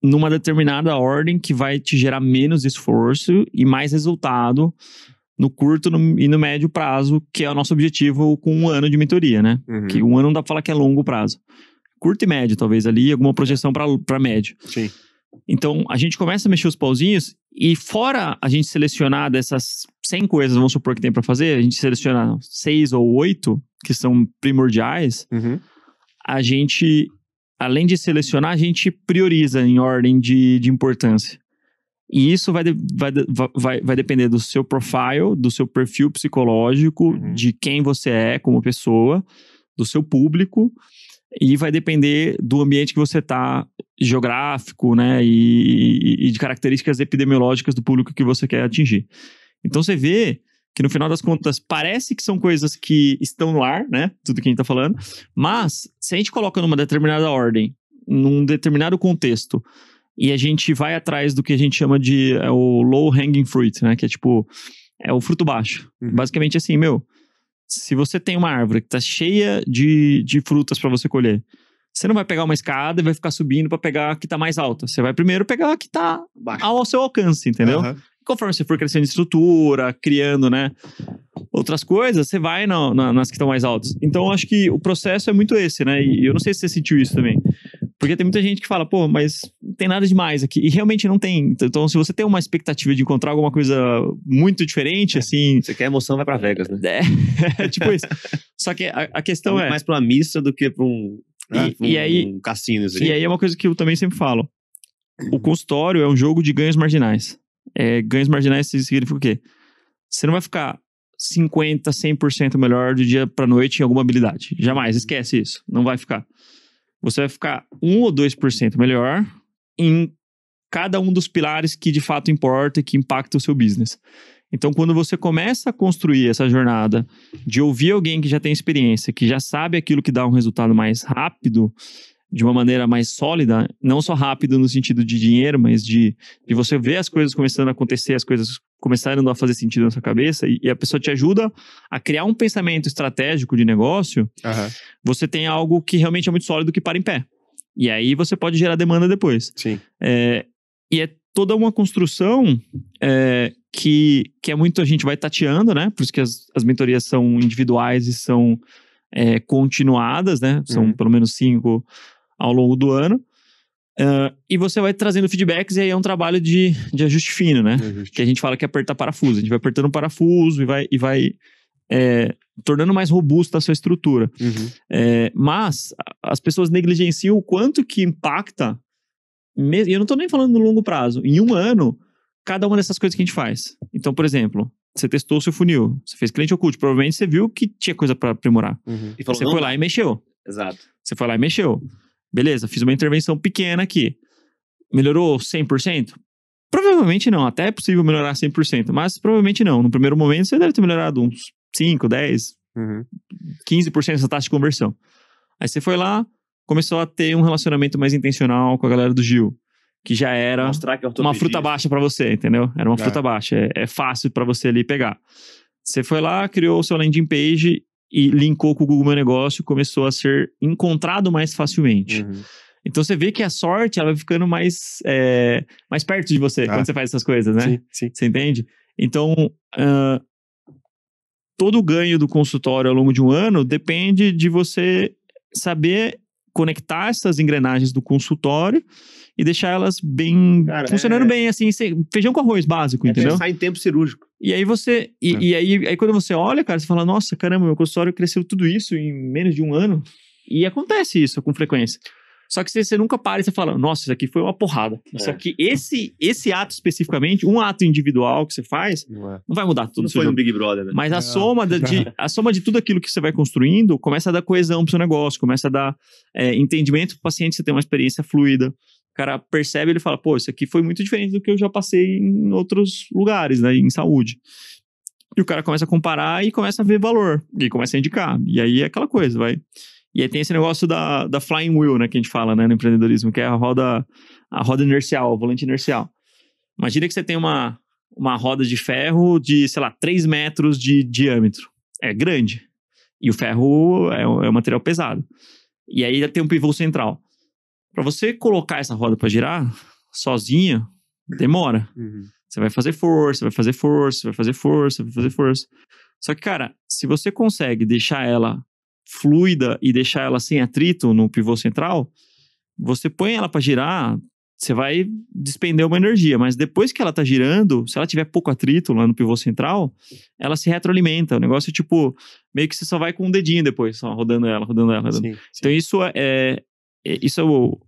numa determinada ordem que vai te gerar menos esforço e mais resultado no curto no, e no médio prazo, que é o nosso objetivo com um ano de mentoria, né? Uhum. Que um ano não dá pra falar que é longo prazo. Curto e médio, talvez ali, alguma projeção para médio. Sim. Então, a gente começa a mexer os pauzinhos e fora a gente selecionar dessas 100 coisas, vamos supor que tem para fazer, a gente seleciona seis ou oito que são primordiais, uhum. a gente além de selecionar, a gente prioriza em ordem de, de importância. E isso vai, vai, vai, vai depender do seu profile, do seu perfil psicológico, uhum. de quem você é como pessoa, do seu público, e vai depender do ambiente que você está geográfico, né, e, e, de características epidemiológicas do público que você quer atingir. Então você vê que no final das contas parece que são coisas que estão no ar, né? Tudo que a gente tá falando. Mas, se a gente coloca numa determinada ordem, num determinado contexto, e a gente vai atrás do que a gente chama de é, o low hanging fruit, né? Que é tipo, é o fruto baixo. Uhum. Basicamente assim, meu, se você tem uma árvore que tá cheia de, de frutas para você colher, você não vai pegar uma escada e vai ficar subindo para pegar a que tá mais alta. Você vai primeiro pegar a que tá Baixo. ao seu alcance, entendeu? Uhum conforme você for crescendo estrutura, criando, né, outras coisas, você vai na, na, nas que estão mais altas. Então, acho que o processo é muito esse, né? E eu não sei se você sentiu isso também. Porque tem muita gente que fala, pô, mas não tem nada demais aqui. E realmente não tem. Então, se você tem uma expectativa de encontrar alguma coisa muito diferente, é, assim. Você quer emoção, vai pra Vegas, né? É, [LAUGHS] é tipo isso. Só que a, a questão é. é... mais pra uma missa do que pra um, né, e, pra um, e aí, um cassino. Assim. E aí é uma coisa que eu também sempre falo. O consultório é um jogo de ganhos marginais é, ganhos marginais significa o quê? Você não vai ficar 50, 100% melhor de dia para noite em alguma habilidade. Jamais, uhum. esquece isso. Não vai ficar. Você vai ficar 1 ou 2% melhor em cada um dos pilares que de fato importa e que impacta o seu business. Então, quando você começa a construir essa jornada de ouvir alguém que já tem experiência, que já sabe aquilo que dá um resultado mais rápido, de uma maneira mais sólida, não só rápido no sentido de dinheiro, mas de, de você ver as coisas começando a acontecer, as coisas começando a fazer sentido na sua cabeça e, e a pessoa te ajuda a criar um pensamento estratégico de negócio, uhum. você tem algo que realmente é muito sólido que para em pé. E aí você pode gerar demanda depois. Sim. É, e é toda uma construção é, que, que é muito a gente vai tateando, né? Por isso que as, as mentorias são individuais e são é, continuadas, né? São uhum. pelo menos cinco ao longo do ano. Uh, e você vai trazendo feedbacks e aí é um trabalho de, de ajuste fino, né? Ajuste. Que a gente fala que é apertar parafuso. A gente vai apertando parafuso e vai, e vai é, tornando mais robusta a sua estrutura. Uhum. É, mas as pessoas negligenciam o quanto que impacta, e eu não estou nem falando no longo prazo, em um ano, cada uma dessas coisas que a gente faz. Então, por exemplo, você testou o seu funil, você fez cliente oculto, provavelmente você viu que tinha coisa para aprimorar. Uhum. E falou, você foi lá e mexeu. Exato. Você foi lá e mexeu. Beleza, fiz uma intervenção pequena aqui. Melhorou 100%? Provavelmente não, até é possível melhorar 100%, mas provavelmente não. No primeiro momento você deve ter melhorado uns 5, 10, uhum. 15% dessa taxa de conversão. Aí você foi lá, começou a ter um relacionamento mais intencional com a galera do Gil, que já era que é uma fruta baixa para você, entendeu? Era uma é. fruta baixa, é, é fácil para você ali pegar. Você foi lá, criou o seu landing page e linkou com o Google Meu Negócio, começou a ser encontrado mais facilmente. Uhum. Então você vê que a sorte ela vai ficando mais, é, mais perto de você ah. quando você faz essas coisas, né? Sim, sim. Você entende? Então, uh, todo o ganho do consultório ao longo de um ano depende de você saber conectar essas engrenagens do consultório e deixar elas bem Cara, funcionando é... bem, assim, feijão com arroz básico, é entendeu? Pensar em tempo cirúrgico. E aí você. E, é. e aí, aí, quando você olha, cara, você fala, nossa, caramba, meu consultório cresceu tudo isso em menos de um ano. E acontece isso com frequência. Só que você, você nunca para e você fala, nossa, isso aqui foi uma porrada. É. Só que esse, esse ato especificamente, um ato individual que você faz, não, é. não vai mudar tudo. Não foi jogo. um Big Brother. Né? Mas a, soma de, de, [LAUGHS] a soma de tudo aquilo que você vai construindo começa a dar coesão pro seu negócio, começa a dar é, entendimento pro paciente, você ter uma experiência fluida cara percebe, ele fala, pô, isso aqui foi muito diferente do que eu já passei em outros lugares, né, em saúde. E o cara começa a comparar e começa a ver valor, e começa a indicar. E aí é aquela coisa, vai. E aí tem esse negócio da, da flying wheel, né, que a gente fala, né, no empreendedorismo, que é a roda, a roda inercial, o volante inercial. Imagina que você tem uma, uma roda de ferro de, sei lá, 3 metros de diâmetro. É grande. E o ferro é, é um material pesado. E aí tem um pivô central. Para você colocar essa roda para girar sozinha, demora. Uhum. Você vai fazer força, vai fazer força, vai fazer força, vai fazer força. Só que, cara, se você consegue deixar ela fluida e deixar ela sem atrito no pivô central, você põe ela para girar, você vai despender uma energia, mas depois que ela tá girando, se ela tiver pouco atrito lá no pivô central, ela se retroalimenta. O negócio é tipo, meio que você só vai com um dedinho depois, só rodando ela, rodando ela. Rodando. Sim, sim. Então isso é, é é, isso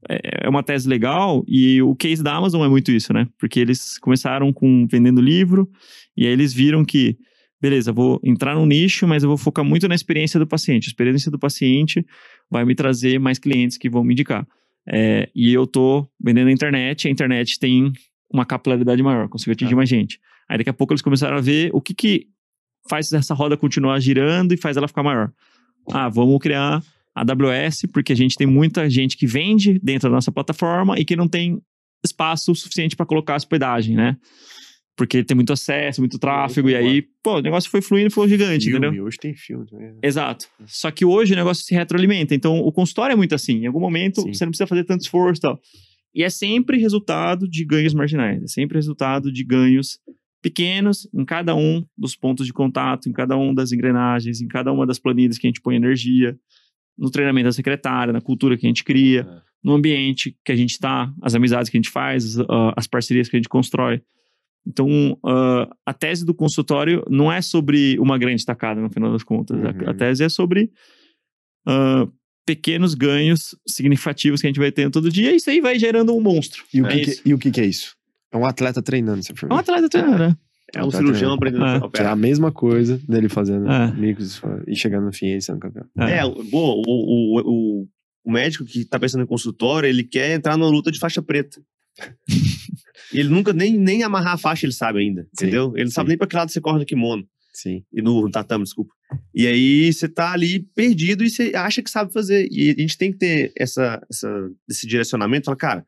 é, é, é uma tese legal e o case da Amazon é muito isso, né? Porque eles começaram com vendendo livro e aí eles viram que, beleza, vou entrar no nicho, mas eu vou focar muito na experiência do paciente. A experiência do paciente vai me trazer mais clientes que vão me indicar. É, e eu tô vendendo na internet, a internet tem uma capilaridade maior, consigo atingir ah. mais gente. Aí daqui a pouco eles começaram a ver o que que faz essa roda continuar girando e faz ela ficar maior. Ah, vamos criar AWS, porque a gente tem muita gente que vende dentro da nossa plataforma e que não tem espaço suficiente para colocar hospedagem, né? Porque tem muito acesso, muito tráfego, e aí, pô, o negócio foi fluindo, foi gigante, filme, entendeu? Hoje tem filme também. Né? Exato. Só que hoje o negócio se retroalimenta. Então, o consultório é muito assim. Em algum momento, Sim. você não precisa fazer tanto esforço e tal. E é sempre resultado de ganhos marginais. É sempre resultado de ganhos pequenos em cada um dos pontos de contato, em cada um das engrenagens, em cada uma das planilhas que a gente põe energia no treinamento da secretária, na cultura que a gente cria, é. no ambiente que a gente está, as amizades que a gente faz, as, ah, as parcerias que a gente constrói. Então, uh, a tese do consultório não é sobre uma grande tacada, no final das contas. Uhum. A, a, tese é sobre uh, pequenos ganhos significativos que a gente vai tendo todo dia, e isso aí vai gerando um monstro. E o, é que, que, e o que, que, é isso? É um atleta treinando, você pergunta. É um atleta treinando, é. né? É um tá cirurgião aprendendo é. a operar. É a mesma coisa dele fazendo é. micros e chegando no fim e sendo campeão. É, é bom, o, o, o, médico que tá pensando em consultório, ele quer entrar numa luta de faixa preta. [LAUGHS] ele nunca nem, nem amarrar a faixa ele sabe ainda, sim, entendeu? Ele não sabe nem pra que lado você corre no kimono. Sim. E no tatame, desculpa. E aí você tá ali perdido e você acha que sabe fazer. E a gente tem que ter essa, essa esse direcionamento, falar, cara,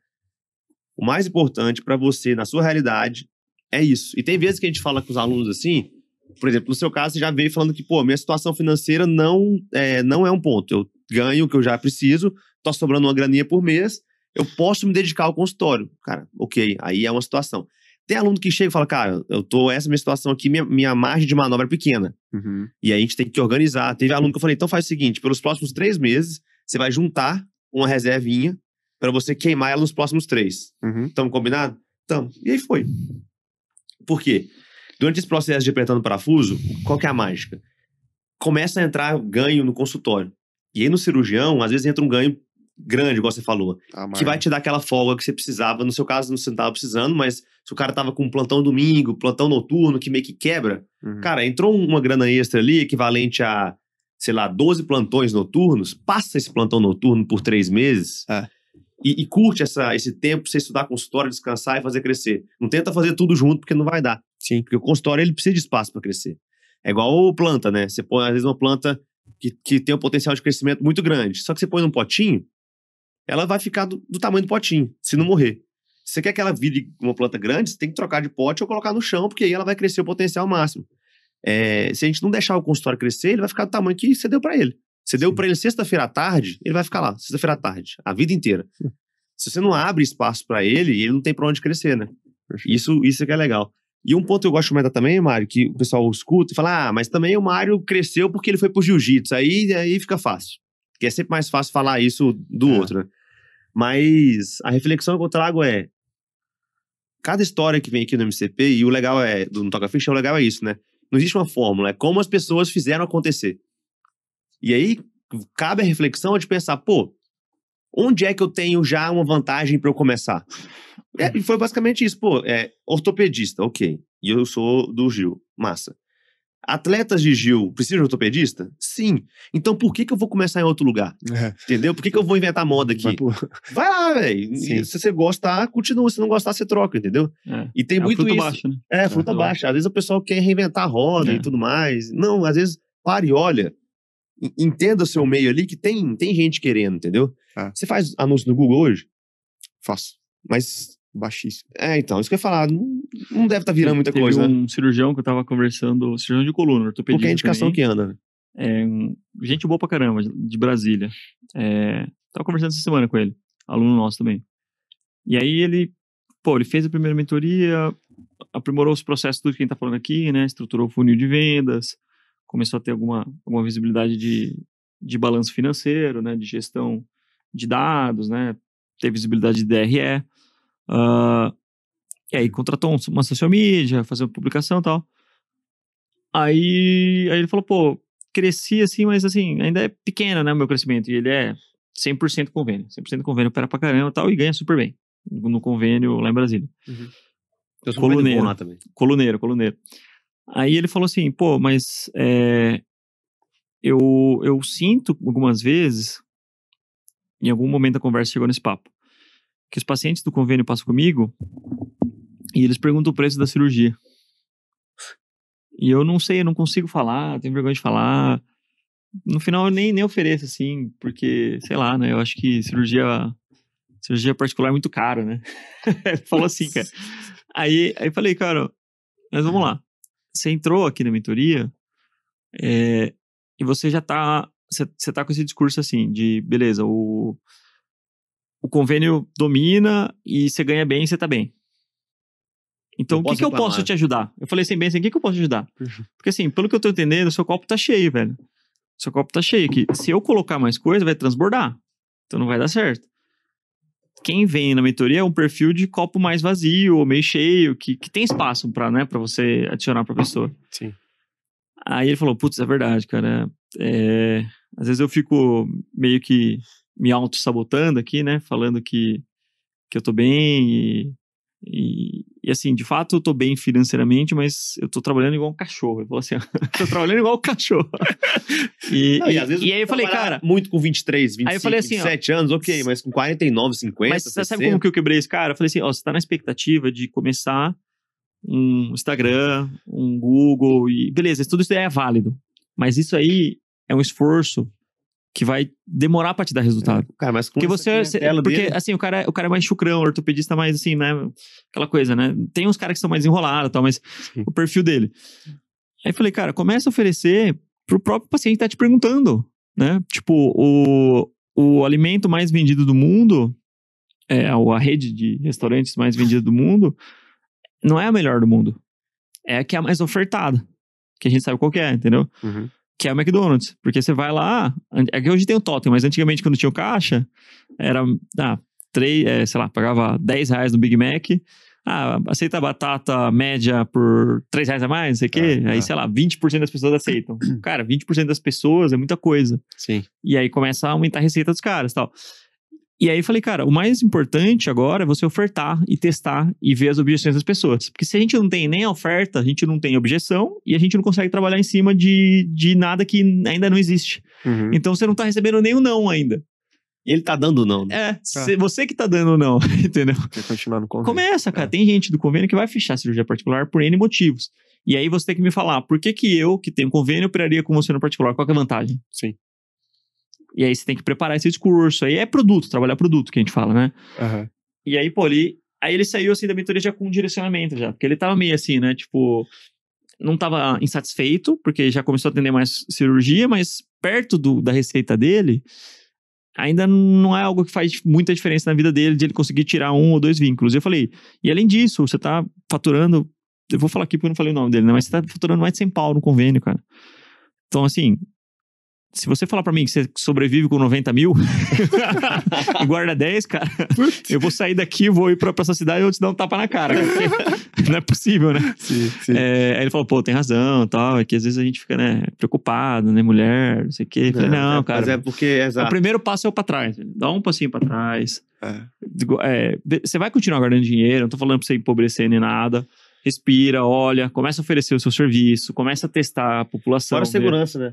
o mais importante para você na sua realidade é isso. E tem vezes que a gente fala com os alunos assim, por exemplo, no seu caso, você já veio falando que, pô, minha situação financeira não é, não é um ponto. Eu ganho o que eu já preciso, tô tá sobrando uma graninha por mês, eu posso me dedicar ao consultório. Cara, ok, aí é uma situação. Tem aluno que chega e fala, cara, eu tô, essa é minha situação aqui, minha, minha margem de manobra é pequena. Uhum. E aí a gente tem que organizar. Teve aluno que eu falei, então faz o seguinte, pelos próximos três meses, você vai juntar uma reservinha para você queimar ela nos próximos três. Uhum. Tamo combinado? Tamo. E aí foi. Por quê? Durante esse processo de apertando parafuso, qual que é a mágica? Começa a entrar ganho no consultório. E aí no cirurgião, às vezes entra um ganho grande, igual você falou, ah, que vai te dar aquela folga que você precisava. No seu caso, não estava precisando, mas se o cara tava com um plantão domingo, plantão noturno, que meio que quebra, uhum. cara, entrou uma grana extra ali, equivalente a, sei lá, 12 plantões noturnos, passa esse plantão noturno por três meses. É e, e curte essa, esse tempo você estudar consultório, descansar e fazer crescer. Não tenta fazer tudo junto, porque não vai dar. Sim. Porque o consultório ele precisa de espaço para crescer. É igual planta, né? Você põe, às vezes, uma planta que, que tem um potencial de crescimento muito grande. Só que você põe num potinho, ela vai ficar do, do tamanho do potinho, se não morrer. Se você quer que ela vire uma planta grande, você tem que trocar de pote ou colocar no chão, porque aí ela vai crescer o potencial máximo. É, se a gente não deixar o consultório crescer, ele vai ficar do tamanho que você deu para ele. Você deu para ele sexta-feira à tarde, ele vai ficar lá, sexta-feira à tarde, a vida inteira. Se você não abre espaço para ele, ele não tem para onde crescer, né? Isso, isso é que é legal. E um ponto que eu gosto de comentar também, Mário, que o pessoal escuta e fala: ah, mas também o Mário cresceu porque ele foi pro jiu-jitsu. Aí, aí fica fácil. Porque é sempre mais fácil falar isso do é. outro, né? Mas a reflexão que eu trago é: cada história que vem aqui no MCP, e o legal é, do Toca Ficha, o legal é isso, né? Não existe uma fórmula, é como as pessoas fizeram acontecer. E aí cabe a reflexão de pensar, pô, onde é que eu tenho já uma vantagem para eu começar? É, e foi basicamente isso, pô, é, ortopedista, ok. E eu sou do Gil, massa. Atletas de Gil precisam de ortopedista? Sim. Então por que, que eu vou começar em outro lugar? É. Entendeu? Por que, que eu vou inventar moda aqui? Vai lá, velho. Se você gostar, continua. Se não gostar, você troca, entendeu? É. E tem é muito fruta isso. Baixa, né? É, fruta, é. baixa. Às vezes o pessoal quer reinventar a roda e é. tudo mais. Não, às vezes pare e olha entenda o seu meio ali, que tem, tem gente querendo, entendeu? É. Você faz anúncio no Google hoje? Faço. Mas. Baixíssimo. É, então, isso que eu ia falar. Não, não deve estar tá virando muita Teve coisa. Né? um né? cirurgião que eu tava conversando, cirurgião de coluna, ortopedista. Porque é a indicação também. que anda. É, gente boa pra caramba, de Brasília. É, tava conversando essa semana com ele, aluno nosso também. E aí ele, pô, ele fez a primeira mentoria, aprimorou os processos, tudo que a gente tá falando aqui, né? Estruturou o funil de vendas, começou a ter alguma, alguma visibilidade de, de balanço financeiro, né, de gestão de dados, né, ter visibilidade de DRE. Uh, ah, e aí contratou uma social media, fazer uma publicação e tal. Aí, aí ele falou, pô, cresci assim, mas assim, ainda é pequena, né, o meu crescimento. E ele é 100% convênio, 100% convênio, opera pra caramba e tal, e ganha super bem no convênio lá em Brasília. Uhum. Eu então sou coluneiro, lá também. Coluneiro, coluneiro. Aí ele falou assim, pô, mas é, eu, eu sinto algumas vezes, em algum momento da conversa chegou nesse papo, que os pacientes do convênio passam comigo e eles perguntam o preço da cirurgia. E eu não sei, eu não consigo falar, tenho vergonha de falar. No final eu nem, nem ofereço, assim, porque, sei lá, né? Eu acho que cirurgia, cirurgia particular é muito caro, né? [LAUGHS] falou assim, cara. Aí, aí falei, cara, mas vamos lá você entrou aqui na mentoria é, e você já tá. Você, você tá com esse discurso assim de beleza, o, o convênio domina e você ganha bem e você tá bem. Então, o que, que eu posso te ajudar? Eu falei assim, bem assim, o que, que eu posso te ajudar? [LAUGHS] Porque assim, pelo que eu tô entendendo, seu copo tá cheio, velho. Seu copo tá cheio. Que se eu colocar mais coisa, vai transbordar. Então não vai dar certo quem vem na mentoria é um perfil de copo mais vazio ou meio cheio, que, que tem espaço para né, pra você adicionar para pessoa. Sim. Aí ele falou: Putz, é verdade, cara. É... Às vezes eu fico meio que me auto-sabotando aqui, né? Falando que, que eu tô bem e, e, e assim, de fato, eu tô bem financeiramente, mas eu tô trabalhando igual um cachorro. Eu falo assim, [LAUGHS] tô trabalhando igual um cachorro. [LAUGHS] E, não, e, e, e aí eu falei, cara. Muito com 23, 25, aí eu falei assim, 27 ó, anos, ok, mas com 49, 50. Mas 60. você sabe como que eu quebrei esse cara? Eu falei assim, ó, você tá na expectativa de começar um Instagram, um Google, e beleza, tudo isso aí é válido. Mas isso aí é um esforço que vai demorar pra te dar resultado. É, cara, mas porque você, você porque dele. assim, o cara, é, o cara é mais chucrão, o ortopedista é mais assim, né, aquela coisa, né? Tem uns caras que são mais enrolados, tal, mas Sim. o perfil dele. Aí falei, cara, começa a oferecer pro próprio paciente que tá te perguntando, né? Tipo, o, o alimento mais vendido do mundo, é, a rede de restaurantes mais vendida do mundo, não é a melhor do mundo. É a que é a mais ofertada, que a gente sabe qual é, entendeu? Uhum que é o McDonald's. Porque você vai lá. É que hoje tem o totem, mas antigamente quando tinha o caixa, era. Ah, três, é, sei lá, pagava 10 reais no Big Mac. Ah, aceita batata média por 3 reais a mais, não sei o quê. Ah, aí, ah. sei lá, 20% das pessoas aceitam. [CLEARS THROAT] Cara, 20% das pessoas é muita coisa. Sim. E aí começa a aumentar a receita dos caras tal. E aí falei, cara, o mais importante agora é você ofertar e testar e ver as objeções das pessoas. Porque se a gente não tem nem oferta, a gente não tem objeção e a gente não consegue trabalhar em cima de, de nada que ainda não existe. Uhum. Então você não tá recebendo nenhum não ainda. Ele tá dando não. Né? É, cê, tá. você que tá dando não, [LAUGHS] entendeu? Quer continuar no convênio. Começa, cara. É. Tem gente do convênio que vai fechar a cirurgia particular por N motivos. E aí você tem que me falar, por que que eu, que tenho convênio, operaria com você no particular? Qual é a vantagem? Sim. E aí você tem que preparar esse discurso. Aí é produto, trabalhar produto que a gente fala, né? Uhum. E aí, pô, ali. Aí ele saiu assim da mentoria já com um direcionamento já, porque ele tava meio assim, né? Tipo, não estava insatisfeito, porque já começou a atender mais cirurgia, mas perto do, da receita dele, ainda não é algo que faz muita diferença na vida dele, de ele conseguir tirar um ou dois vínculos. E eu falei, e além disso, você está faturando, eu vou falar aqui porque eu não falei o nome dele, né? mas você está faturando mais de 100 pau no convênio, cara. Então, assim, se você falar para mim que você sobrevive com 90 mil [LAUGHS] e guarda 10, cara, eu vou sair daqui, vou ir para essa cidade e vou te dar um tapa na cara. [LAUGHS] não é possível, né? Sim, sim. É, aí ele falou, pô, tem razão tal. É que às vezes a gente fica, né, preocupado, né? Mulher, não sei o quê. Eu falei, é, não, é, cara. Mas é porque. Exato. O primeiro passo é o pra trás. Né? Dá um passinho pra trás. É. é você vai continuar guardando dinheiro, não tô falando pra você empobrecer nem nada respira, olha, começa a oferecer o seu serviço, começa a testar a população. Fora a segurança, né?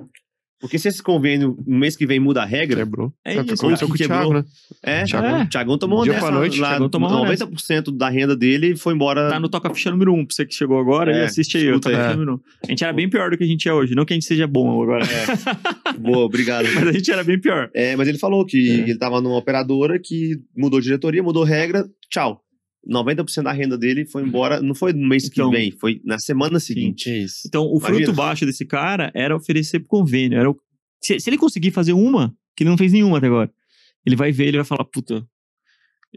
Porque se esse convênio no mês que vem muda a regra. Quebrou. É isso, que é aconteceu que com o quebrou. né? É, é. Thiagão, é. Thiagão tomou uma nessa, noite, tomou 90% da renda dele foi embora. Tá no Toca Ficha número 1, pra você que chegou agora é, e assiste aí. Escuta, o Toca é. Ficha número 1. A gente era bem pior do que a gente é hoje. Não que a gente seja bom agora. É. Boa, obrigado. [LAUGHS] mas a gente era bem pior. É, mas ele falou que é. ele tava numa operadora que mudou diretoria, mudou regra, tchau. 90% da renda dele foi uhum. embora, não foi no mês então, que vem, foi na semana seguinte. Sim, é então, o Imagina. fruto baixo desse cara era oferecer convênio. Era o... se, se, ele conseguir fazer uma, que ele não fez nenhuma até agora, ele vai ver, ele vai falar, puta,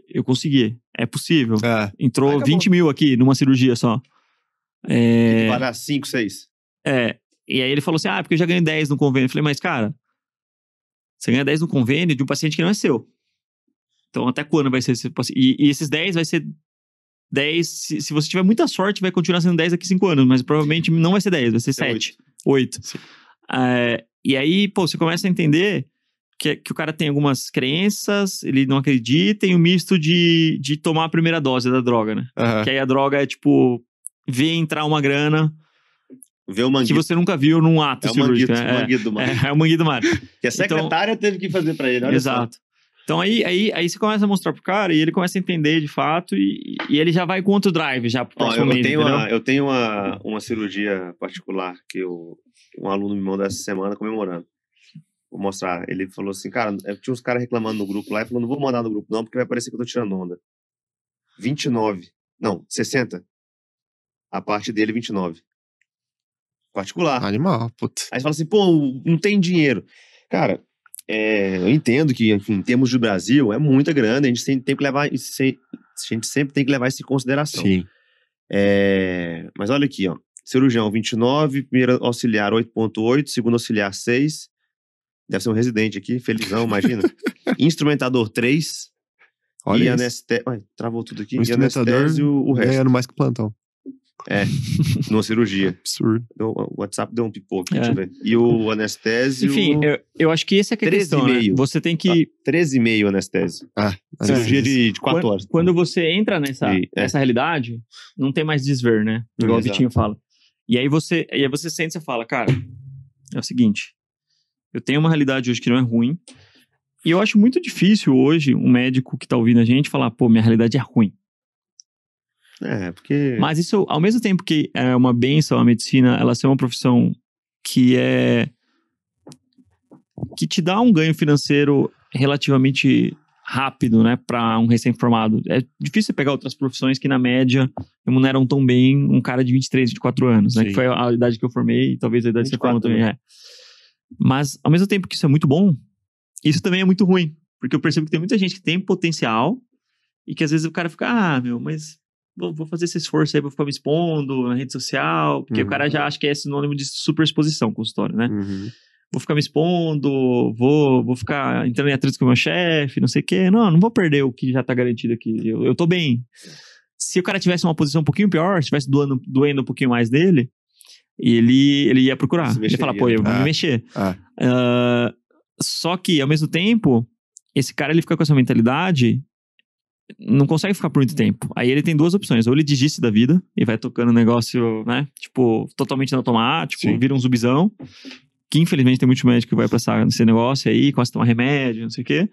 eu consegui, é possível. É. Entrou 20 mil aqui numa cirurgia só. É... pagar 5, 6. É, e aí ele falou assim, ah, porque eu já ganhei 10 no convênio. Eu falei, mas cara, você ganha 10 no convênio de um paciente que não é seu. Então, até quando vai ser esse E, e esses 10 vai ser 10. Se, se, você tiver muita sorte, vai continuar sendo 10 daqui 5 anos, mas provavelmente não vai ser 10, vai ser 7, 8. 8. e aí, pô, você começa a entender que, que o cara tem algumas crenças, ele não acredita, e o um misto de, de tomar a primeira dose da droga, né? Uhum. Que aí a droga é tipo, ver entrar uma grana. Vê o manguito. Que você nunca viu num ato é cirúrgico. Né? Manguito, né? [LAUGHS] É o manguito do mar. É, o manguito do mar. que a então secretária então, teve que fazer pra ele, olha Exato. Só. Então aí, aí, aí você começa a mostrar pro cara e ele começa a entender de fato e, e ele já vai com outro drive já pro próximo Ó, eu, mês, tenho uma, eu tenho uma, uma cirurgia particular que eu, um aluno me mandou essa semana comemorando. Vou mostrar. Ele falou assim, cara, é, tinha uns caras reclamando no grupo lá e falou, não vou mandar no grupo não porque vai parecer que eu tô tirando onda. 29. Não, 60. A parte dele, 29. Particular. Animal, puta. Aí você fala assim, pô, não tem dinheiro. Cara, é, eu entendo que, enfim, em termos do Brasil, é muita grana, a gente sempre tem que levar isso, a gente sempre tem que levar isso em consideração. Sim. É, mas olha aqui, ó. Cirurgião 29, primeiro auxiliar 8.8, segundo auxiliar 6. Deve ser um residente aqui, felizão, imagina. [LAUGHS] Instrumentador 3. Olha e anestésio. Travou tudo aqui. O e anestésio, o resto. Ganhando mais que plantão. É, [LAUGHS] numa cirurgia. Absurdo. O WhatsApp deu um pipoco, é. deixa eu ver. E o anestésio... Enfim, eu, eu acho que esse é o questão. É a questão, né? Você tem que... Ah, tá, 13,5 anestésio. Ah, cirurgia de, de 4 quando, horas. Quando você entra nessa, e, é. nessa realidade, não tem mais desver, né? Igual Exato. o Vitinho fala. E aí você, e aí você sente e fala, cara, é o seguinte, eu tenho uma realidade hoje que não é ruim, e eu acho muito difícil hoje um médico que está ouvindo a gente falar, pô, minha realidade é ruim. É, porque. Mas isso, ao mesmo tempo que é uma benção a medicina, ela ser uma profissão que é. que te dá um ganho financeiro relativamente rápido, né, para um recém-formado. É difícil pegar outras profissões que, na média, remuneram tão bem um cara de 23, 24 anos, né, Sim. que foi a idade que eu formei e talvez a idade que você formou também. Né? É. Mas, ao mesmo tempo que isso é muito bom, isso também é muito ruim, porque eu percebo que tem muita gente que tem potencial e que às vezes o cara fica, ah, meu, mas vou, vou, fazer esse esforço aí, vou ficar me expondo na rede social, porque uhum. o cara uhum. já acha que é sinônimo de superexposição consultório, né? Uhum. Vou ficar me expondo, vou, vou ficar entrando em atritos com o meu chefe, não sei o quê. Não, não vou perder o que já tá garantido aqui. Eu, eu tô bem. Se o cara tivesse uma posição um pouquinho pior, tivesse doando, doendo um pouquinho mais dele, ele, ele ia procurar. ele ia falar, pô, eu vou né? é, é. ah, me mexer. Ah. Uh, só que, ao mesmo tempo, esse cara ele fica com essa mentalidade não consegue ficar por muito tempo. Aí ele tem duas opções. Ou ele desiste da vida e vai tocando negócio, né? Tipo, totalmente automático, Sim. vira um zumbizão. Que infelizmente tem muito médico que vai passar nesse negócio aí, começa a tomar remédio, não sei o quê.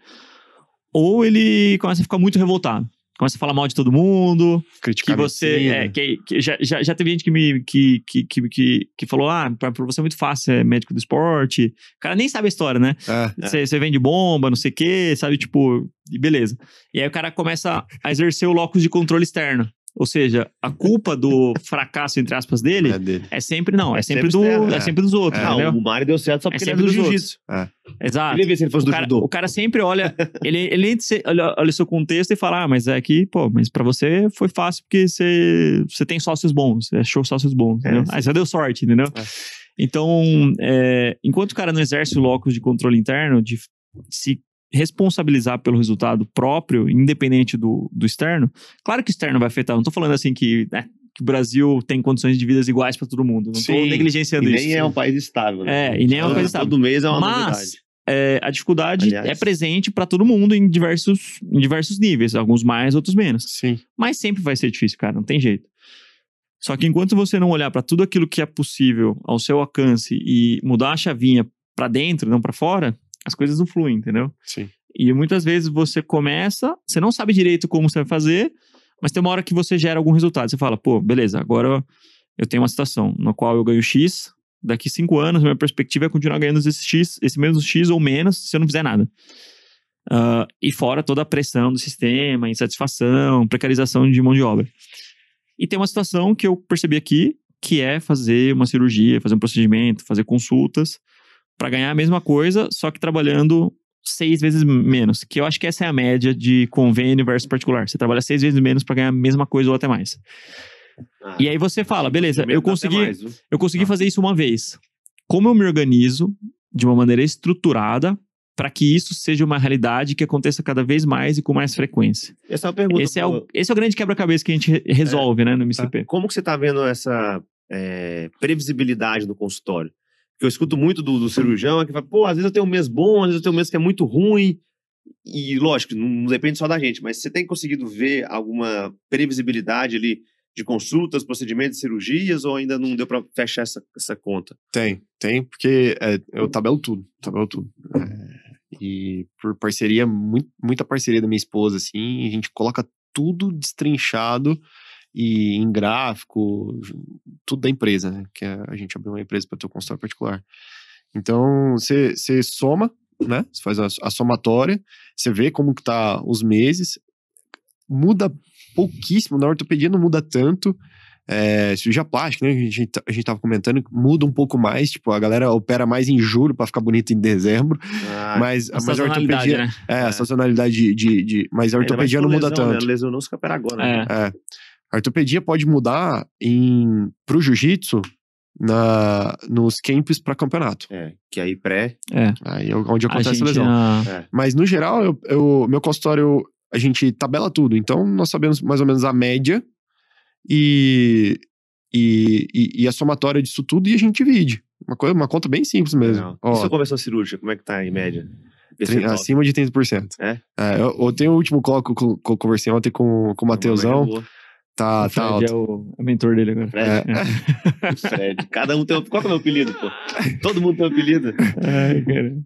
Ou ele começa a ficar muito revoltado começa a falar mal de todo mundo. Criticar que você. É, que, que já, já, já, teve gente que me que, que, que, que, falou: ah, pra, pra você é muito fácil, é médico do esporte. O cara nem sabe a história, né? É. É. Você é. vende bomba, não sei o quê, sabe? Tipo, beleza. E aí o cara começa a exercer o locus de controle externo. Ou seja, a culpa do [LAUGHS] fracasso, entre aspas, dele é, dele é, sempre, não, é sempre, sempre do, é. é. sempre dos outros. É. Não, ah, o Mário deu certo só é porque é sempre ele é do jiu-jitsu. É. Exato. Ele se ele fosse o cara, judô. O cara sempre olha, ele, ele olha, olha seu contexto e fala, ah, mas é que, pô, mas pra você foi fácil porque você, você tem sócios bons, você é achou sócios bons, entendeu? Aí você deu sorte, entendeu? Então, enquanto o cara não exerce o locus de controle interno, de se responsabilizar pelo resultado próprio, independente do, do externo, claro que o externo vai afetar. Não estou falando assim que, né, que, o Brasil tem condições de vidas iguais para todo mundo. Não estou negligenciando e isso. Nem é um país estável. Né? É, e nem é um país estável. Todo mês é uma Mas, novidade. É, a dificuldade é Aliás. é presente para todo mundo em diversos, em diversos níveis, alguns mais, outros menos. Sim. Mas sempre vai ser difícil, cara, não tem jeito. Só que enquanto você não olhar para tudo aquilo que é possível ao seu alcance e mudar a chavinha para dentro, não para fora, as coisas não fluem, entendeu? Sim. E muitas vezes você começa, você não sabe direito como você vai fazer, mas tem uma hora que você gera algum resultado. Você fala, pô, beleza, agora eu tenho uma situação na qual eu ganho X, daqui cinco anos, minha perspectiva é continuar ganhando esse X, esse mesmo X ou menos, se eu não fizer nada. Uh, e fora toda a pressão do sistema, insatisfação, precarização de mão de obra. E tem uma situação que eu percebi aqui, que é fazer uma cirurgia, fazer um procedimento, fazer consultas, para ganhar a mesma coisa, só que trabalhando seis vezes menos, que eu acho que essa é a média de convênio versus particular. Você trabalha seis vezes menos para ganhar a mesma coisa ou até mais. Ah, e aí você fala, beleza, eu consegui, mais, eu consegui ah. fazer isso uma vez. Como eu me organizo de uma maneira estruturada para que isso seja uma realidade que aconteça cada vez mais e com mais frequência. Essa é uma pergunta. Esse, é, o, esse é o grande quebra-cabeça que a gente resolve, é, né, no tá. MCP. Como que você está vendo essa é, previsibilidade no consultório? que eu escuto muito do, do cirurgião é que fala, pô, às vezes eu tenho um mês bom, às vezes eu tenho um mês que é muito ruim. E, lógico, não, não depende só da gente, mas você tem conseguido ver alguma previsibilidade ali de consultas, procedimentos, cirurgias, ou ainda não deu para fechar essa, essa conta? Tem, tem, porque é, eu tabelo tudo, tabelo tudo. É, e por parceria, muito, muita parceria da minha esposa, assim, a gente coloca tudo destrinchado e em gráfico, tudo da empresa, né? Que é, a gente abriu uma empresa para ter um consultório particular. Então, você soma, né? Você faz a, a somatória, você vê como que tá os meses, muda pouquíssimo, na ortopedia não muda tanto, é, cirurgia plástica, né? A gente, a gente tava comentando, muda um pouco mais. Tipo, a galera opera mais em julho para ficar bonita em dezembro. Ah, mas a, mas a ortopedia. Né? É, é, a sazonalidade de, de, de, Mas a ortopedia não muda né, tanto. Né? Lesionou-se com a peragona. É. Né? é. A ortopedia pode mudar em pro jiu-jitsu na nos camps para campeonato. É, que aí pré, é. aí é onde acontece a, gente, a lesão. É. Mas no geral, eu, eu, meu consultório a gente tabela tudo, então nós sabemos mais ou menos a média e e, e, e a somatória disso tudo e a gente divide. Uma, coisa, uma conta bem simples mesmo. Não. Ó, e começou a cirurgia, como é que tá em média? Ah, acima de 30%. É? é eu, eu, tenho o último coloco que eu conversei ontem com, com o Matheusão. Tá, o tá Fred tá alto. É, é o, mentor dele agora. Fred. É. [LAUGHS] Fred. Cada um tem um. Qual é o meu apelido, pô? Todo mundo tem um apelido. Ai, cara.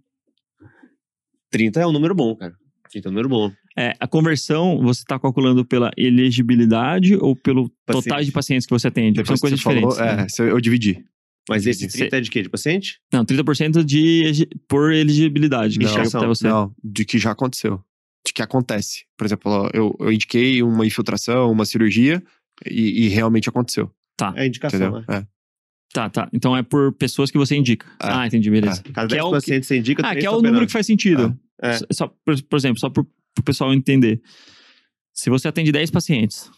30 é um número bom, cara. 30 é um número bom. É, a conversão você está calculando pela elegibilidade ou pelo Paciente. total de pacientes que você atende? Depois São coisas diferentes. Falou, né? é, eu dividi. Mas esse 30 você... é de quê? De paciente? Não, 30% de, por elegibilidade. Que não, chega até você. não, de que já aconteceu de que acontece. Por exemplo, eu, eu indiquei uma infiltração, uma cirurgia e, e realmente aconteceu. Tá. É a indicação, né? É. Tá, tá. Então é por pessoas que você indica. É. Ah, entendi, beleza. É. Cada 10 é o... pacientes você indica, Ah, que é tá o número que faz sentido. É. Só, por, por, exemplo, só para o pessoal entender. Se você atende 10 pacientes,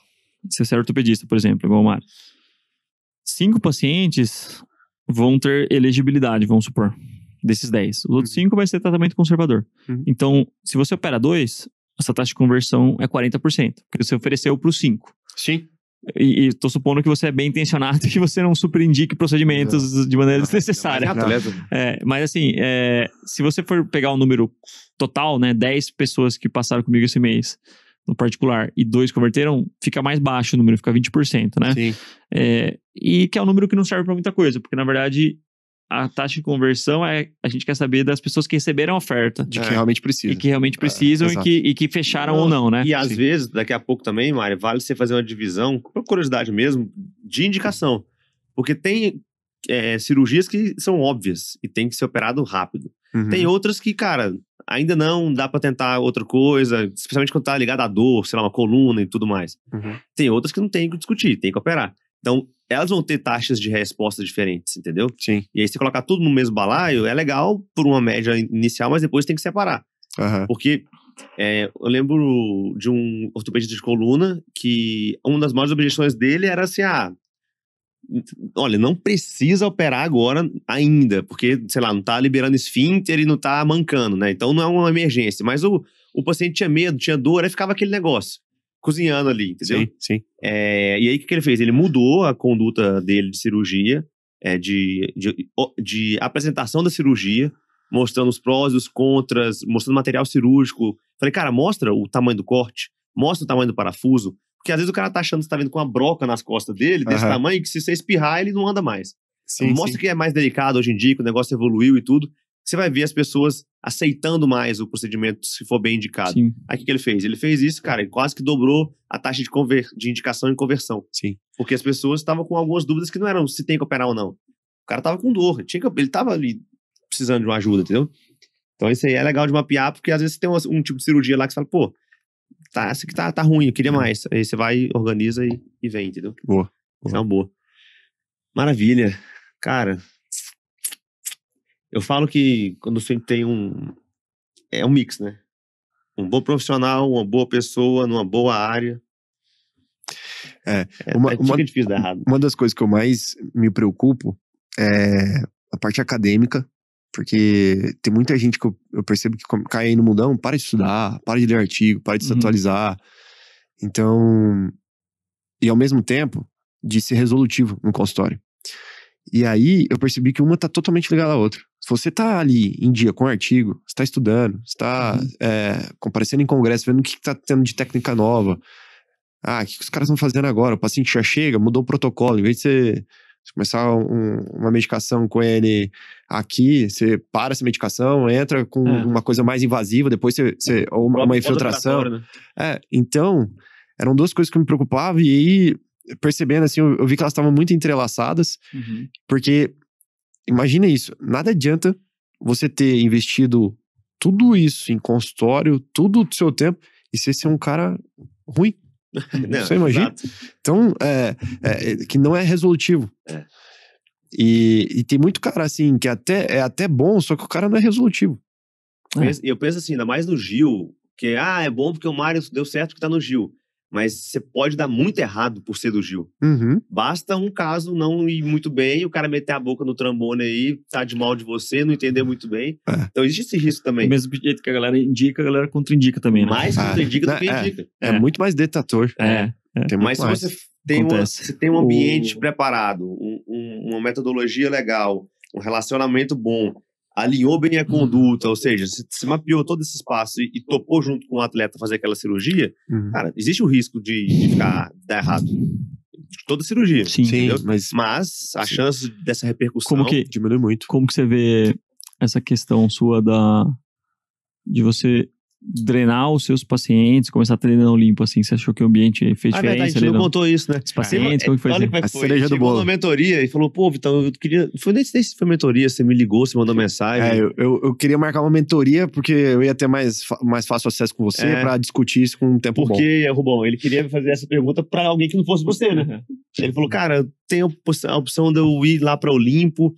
se você é ortopedista, por exemplo, igual o Mário, 5 pacientes vão ter elegibilidade, vamos supor desses 10. Os outros 5 vai ser tratamento conservador. Uhum. Então, se você opera 2, essa taxa de conversão é 40%, porque você ofereceu para os 5. Sim. E estou supondo que você é bem intencionado e [LAUGHS] que você não superindique procedimentos não. de maneira desnecessária. Não, mas, é, é, mas assim, é, se você for pegar o número total, né, 10 pessoas que passaram comigo esse mês no particular e dois converteram, fica mais baixo o número, fica 20%, né? Sim. É, e que é um número que não serve para muita coisa, porque na verdade a taxa de conversão é a gente quer saber das pessoas que receberam a oferta. De que é. realmente precisam. E que realmente precisam é, e, que, e que fecharam ou não, né? E às Sim. vezes, daqui a pouco também, Mário, vale você fazer uma divisão, por curiosidade mesmo, de indicação. Porque tem é, cirurgias que são óbvias e tem que ser operado rápido. Uhum. Tem outras que, cara, ainda não dá para tentar outra coisa, especialmente quando tá ligado à dor, sei lá, uma coluna e tudo mais. Uhum. Tem outras que não tem que discutir, tem que operar. Então, elas vão ter taxas de resposta diferentes, entendeu? Sim. E aí, você colocar tudo no mesmo balaio é legal por uma média inicial, mas depois tem que separar. Uhum. Porque é, eu lembro de um ortopedista de coluna que uma das maiores objeções dele era assim: ah, olha, não precisa operar agora ainda, porque, sei lá, não tá liberando esfíncter e não tá mancando, né? Então não é uma emergência. Mas o, o paciente tinha medo, tinha dor, aí ficava aquele negócio cozinhando ali, entendeu? Sim, sim. É, e aí o que, que, ele fez? Ele mudou a conduta dele de cirurgia, é, de, de, de, apresentação da cirurgia, mostrando os prós e os contras, mostrando material cirúrgico. Falei, cara, mostra o tamanho do corte, mostra o tamanho do parafuso, porque às vezes o cara tá achando que tá vindo com uma broca nas costas dele, desse uhum. tamanho, que se você espirrar ele não anda mais. Sim, mostra sim. que é mais delicado hoje em dia, que o negócio evoluiu e tudo você vai ver as pessoas aceitando mais o procedimento se for bem indicado. Sim. Aí o que ele fez? Ele fez isso, cara, e quase que dobrou a taxa de, conver... de indicação e conversão. Sim. Porque as pessoas estavam com algumas dúvidas que não eram se tem que operar ou não. O cara tava com dor, tinha que... ele tava ali precisando de uma ajuda, entendeu? Então isso aí é legal de mapear, porque às vezes você tem um, um tipo de cirurgia lá que você fala, pô, tá, essa aqui tá, tá ruim, eu queria uhum. mais. Aí você vai, organiza e, e vem, entendeu? Boa. É boa. é uma boa. Maravilha. Cara, eu falo que quando você tem um. É um mix, né? Um bom profissional, uma boa pessoa, numa boa área. É, é uma, é, uma, difícil dar errado. Uma das coisas que eu mais me preocupo é a parte acadêmica, porque tem muita gente que eu, eu percebo que cai aí no mundão, para de estudar, para de ler artigo, para de se uhum. atualizar. Então, e ao mesmo tempo, de ser resolutivo no consultório. E aí eu percebi que uma tá totalmente ligada à outra você está ali em dia com um artigo, está estudando, está uhum. é, comparecendo em congresso, vendo o que está tendo de técnica nova. Ah, o que, os caras estão fazendo agora? O paciente já chega, mudou o protocolo. Em vez de você começar um, uma medicação com ele aqui, você para essa medicação, entra com é. uma coisa mais invasiva, depois você. você é, ou uma, uma infiltração. Né? É, então, eram duas coisas que me preocupavam, e aí, percebendo assim, eu, eu vi que elas estavam muito entrelaçadas, uhum. porque Imagina isso. Nada adianta você ter investido tudo isso em consultório, tudo o seu tempo, e você ser um cara ruim. [LAUGHS] Não, você imagina? Exato. Então, é, é, é, que não é resolutivo. É. E, e, tem muito cara assim que até é até bom, só que o cara não é resolutivo. E eu, eu penso assim, ainda mais no Gil, que ah, é bom porque o Mário deu certo que tá no Gil mas você pode dar muito errado por ser do Gil. Uhum. Basta um caso não ir muito bem, o cara meter a boca no trambone aí, tá de mal de você, não entender muito bem. É. Então existe esse risco também. mesmo jeito que a galera indica, a galera contraindica também. Né? Mais ah, contraindica do que né, é. indica. É, é, muito mais detetor. É, é. Tem mas mais. se você tem, uma, tem um ambiente o... preparado, um, um, uma metodologia legal, um relacionamento bom, alinhou bem a uhum. conduta, uhum. ou seja, se mapeou todo esse espaço e, e, uhum. topou junto com o atleta fazer aquela cirurgia, uhum. cara, existe o risco de, de ficar de dar errado. toda cirurgia, sim, entendeu? mas, mas a sim. chance dessa repercussão como que, diminui muito. Como que você vê essa questão sua da de você drenar os seus pacientes, começar treinando limpo, assim? Você achou que o ambiente fez ah, é diferença? Verdade, a gente não, contou isso, né? Os pacientes, é, como que foi? Assim? Olha como é que foi. A cereja do bolo. na mentoria e falou, pô, Vitão, eu queria... Foi nem se foi mentoria, você me ligou, você mandou é, mensagem. É, eu, eu, eu, queria marcar uma mentoria porque eu ia ter mais, mais fácil acesso com você é. pra discutir isso com um tempo porque, bom. Porque, é, Rubão, ele queria fazer essa pergunta pra alguém que não fosse você, né? Uhum. Ele falou, cara, tem a opção de eu ir lá pra Olimpo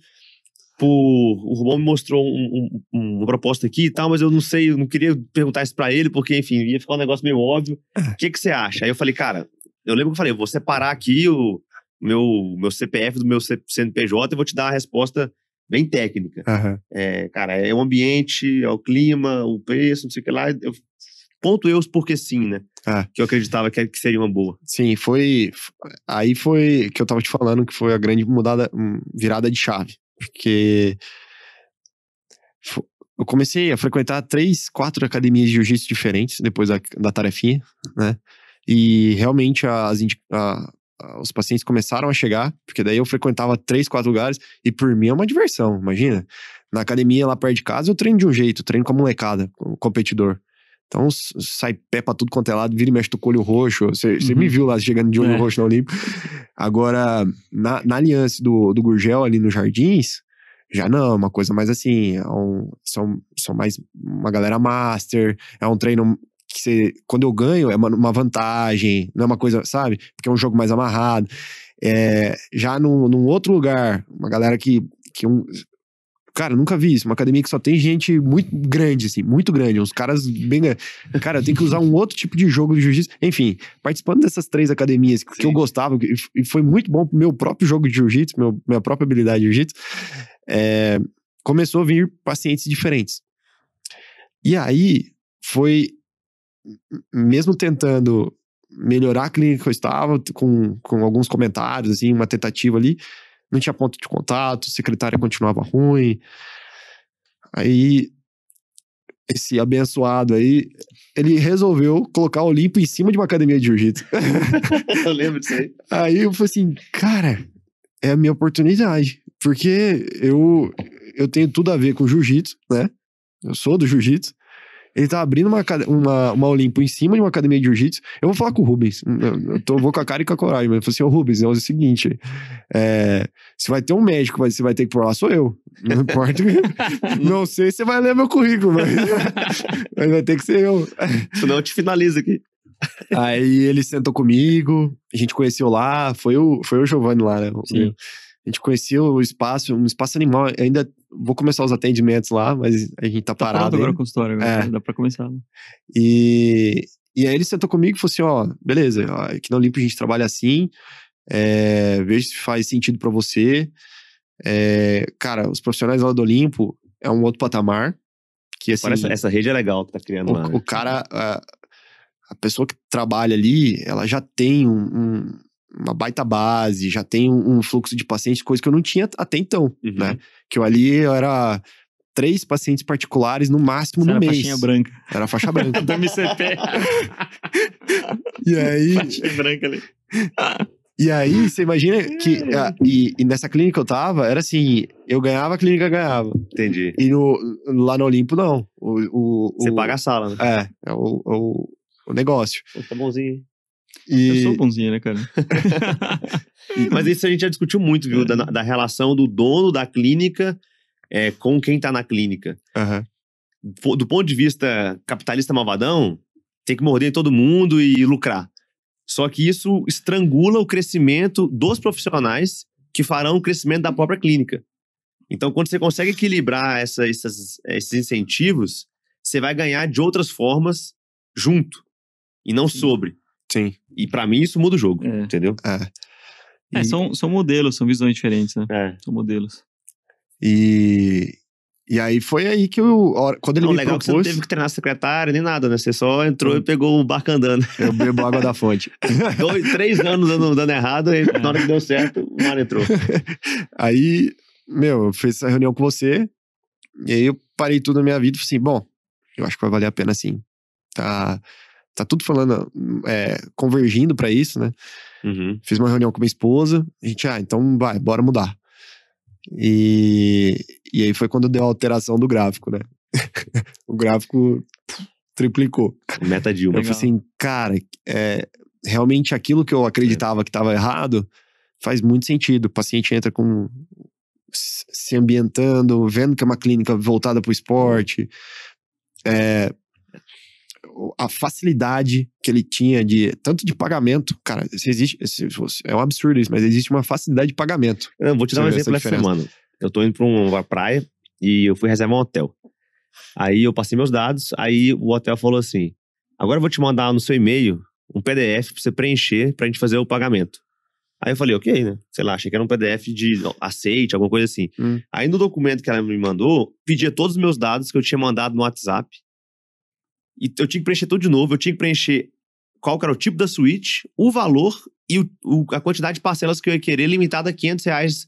por. O Rubão me mostrou um, um, uma proposta aqui e tal, mas eu não sei, eu não queria perguntar isso pra ele, porque, enfim, ia ficar um negócio meio óbvio. É. O que, que você acha? Aí eu falei, cara, eu lembro que eu falei, eu vou separar aqui o meu, meu CPF do meu CNPJ e vou te dar a resposta bem técnica. Uhum. É, cara, é o ambiente, é o clima, o preço, não sei o que lá. Eu, ponto eu porque sim, né? Ah. Que eu acreditava que, seria uma boa. Sim, foi. Aí foi que eu tava te falando que foi a grande mudada, hum, virada de chave. Porque eu comecei a frequentar três, quatro academias de jiu-jitsu diferentes depois da, da tarefinha, né? E realmente as, a, os pacientes começaram a chegar, porque daí eu frequentava três, quatro lugares, e por mim é uma diversão, imagina. Na academia lá perto de casa eu treino de um jeito, treino com a molecada, com o competidor. Então sai pé pra tudo quanto é lado, vira e mexe tu com olho roxo. Você uhum. me viu lá chegando de olho é. roxo na Olímpico. Agora, na, na aliança do, do Gurgel ali nos Jardins, já não, é uma coisa mais assim, é um, são, são mais uma galera master, é um treino que quando eu ganho é uma, uma, vantagem, não é uma coisa, sabe? Porque é um jogo mais amarrado. É, já num, num outro lugar, uma galera que, que um, Cara, nunca vi isso. Uma academia que só tem gente muito grande, assim, muito grande. Uns caras bem. Cara, tem que usar um outro tipo de jogo de jiu-jitsu. Enfim, participando dessas três academias que eu gostava, e foi muito bom pro meu próprio jogo de jiu-jitsu, minha própria habilidade de jiu-jitsu, é, começou a vir pacientes diferentes. E aí foi. Mesmo tentando melhorar a clínica que eu estava, com, com alguns comentários, assim, uma tentativa ali não tinha ponto de contato, secretária continuava ruim. Aí, esse abençoado aí, ele resolveu colocar o limpo em cima de uma academia de jiu-jitsu. [LAUGHS] eu lembro disso aí. Aí eu falei assim, cara, é a minha oportunidade. Porque eu, eu tenho tudo a ver com jiu-jitsu, né? Eu sou do jiu-jitsu. Ele tá abrindo uma, uma, uma Olimpo em cima de uma academia de jiu-jitsu. Eu vou falar com o Rubens. Eu, eu tô, vou com a cara e com a coragem, mas eu falei assim: Ô Rubens, é o seguinte: é, se vai ter um médico, mas você vai ter que por lá, sou eu. Não importa. [LAUGHS] não sei se você vai ler meu currículo, mas, [LAUGHS] mas vai ter que ser eu. Senão eu te finalizo aqui. Aí ele sentou comigo, a gente conheceu lá, foi o, foi o Giovanni lá, né? Sim. A gente conheceu o espaço, um espaço animal. Ainda vou começar os atendimentos lá, mas a gente tá, tá parado. agora o consultório, agora. É. dá pra começar. Né? E, e aí ele sentou comigo e falou assim: ó, beleza, aqui é na Olimpo a gente trabalha assim, é, veja se faz sentido para você. É, cara, os profissionais lá do Olimpo é um outro patamar. Que, assim, essa, essa, rede é legal que tá criando o, lá. Né? O cara, a, a, pessoa que trabalha ali, ela já tem um, um uma baita base, já tem um, um, fluxo de pacientes, coisa que eu não tinha até então, uhum. né? Que eu ali eu era três pacientes particulares no máximo Você no era mês. Era faixa branca. Era faixa branca. [LAUGHS] Do MCP. e aí... [LAUGHS] Faixa branca ali. E aí, você imagina que. É. e, e, nessa clínica que eu tava, era assim: eu ganhava, a clínica ganhava. Entendi. E no, lá no Olimpo, não. O, o, você o, paga a sala, né? É, é o, o, o negócio. Tá bonzinho. E... Eu sou bonzinho, né, cara? [LAUGHS] Mas isso a gente já discutiu muito, viu? Da, é. da, relação do dono da clínica é, com quem tá na clínica. Uhum. Do ponto de vista capitalista malvadão, tem que morder todo mundo e lucrar. Só que isso estrangula o crescimento dos profissionais que farão o crescimento da própria clínica. Então, quando você consegue equilibrar essa, essas, esses incentivos, você vai ganhar de outras formas junto e não sobre. Sim. E para mim isso muda o jogo, é. entendeu? É. é. E... são, são modelos, são visões diferentes, né? É. São modelos. E, e aí foi aí que eu. Quando ele não, me legal propôs... que você não teve que treinar secretário nem nada, né? Você só entrou e pegou o barco andando. Eu bebo água da fonte. [LAUGHS] Dois, três anos andando errado, e na hora que deu certo, o mar entrou. [LAUGHS] Aí, meu, eu fiz essa reunião com você, e aí eu parei tudo na minha vida e falei assim: bom, eu acho que vai valer a pena sim. Tá tá tudo falando, é, convergindo para isso, né? Uhum. Fiz uma reunião com minha esposa, a gente, ah, então vai, bora mudar. E, e aí foi quando deu a alteração do gráfico, né? [LAUGHS] o gráfico triplicou. Meta de uma. Eu falei assim, cara, é, realmente aquilo que eu acreditava é. que estava errado faz muito sentido. O paciente entra com se ambientando, vendo que é uma clínica voltada para o esporte. É, a facilidade que ele tinha de tanto de pagamento, cara, existe, é um absurdo isso, mas existe uma facilidade de pagamento. Eu vou te dar um exemplo essa semana. Eu tô indo para uma praia e eu fui reservar um hotel. Aí eu passei meus dados, aí o hotel falou assim: agora eu vou te mandar no seu e-mail um PDF para você preencher para a gente fazer o pagamento. Aí eu falei, ok, né? Sei lá, achei que era um PDF de aceite, alguma coisa assim. Hum. Aí no documento que ela me mandou, pedia todos os meus dados que eu tinha mandado no WhatsApp e eu tinha que preencher tudo de novo. Eu tinha que preencher qual era o tipo da suíte, o valor e o, o, a quantidade de parcelas que eu ia querer, limitada a 500 reais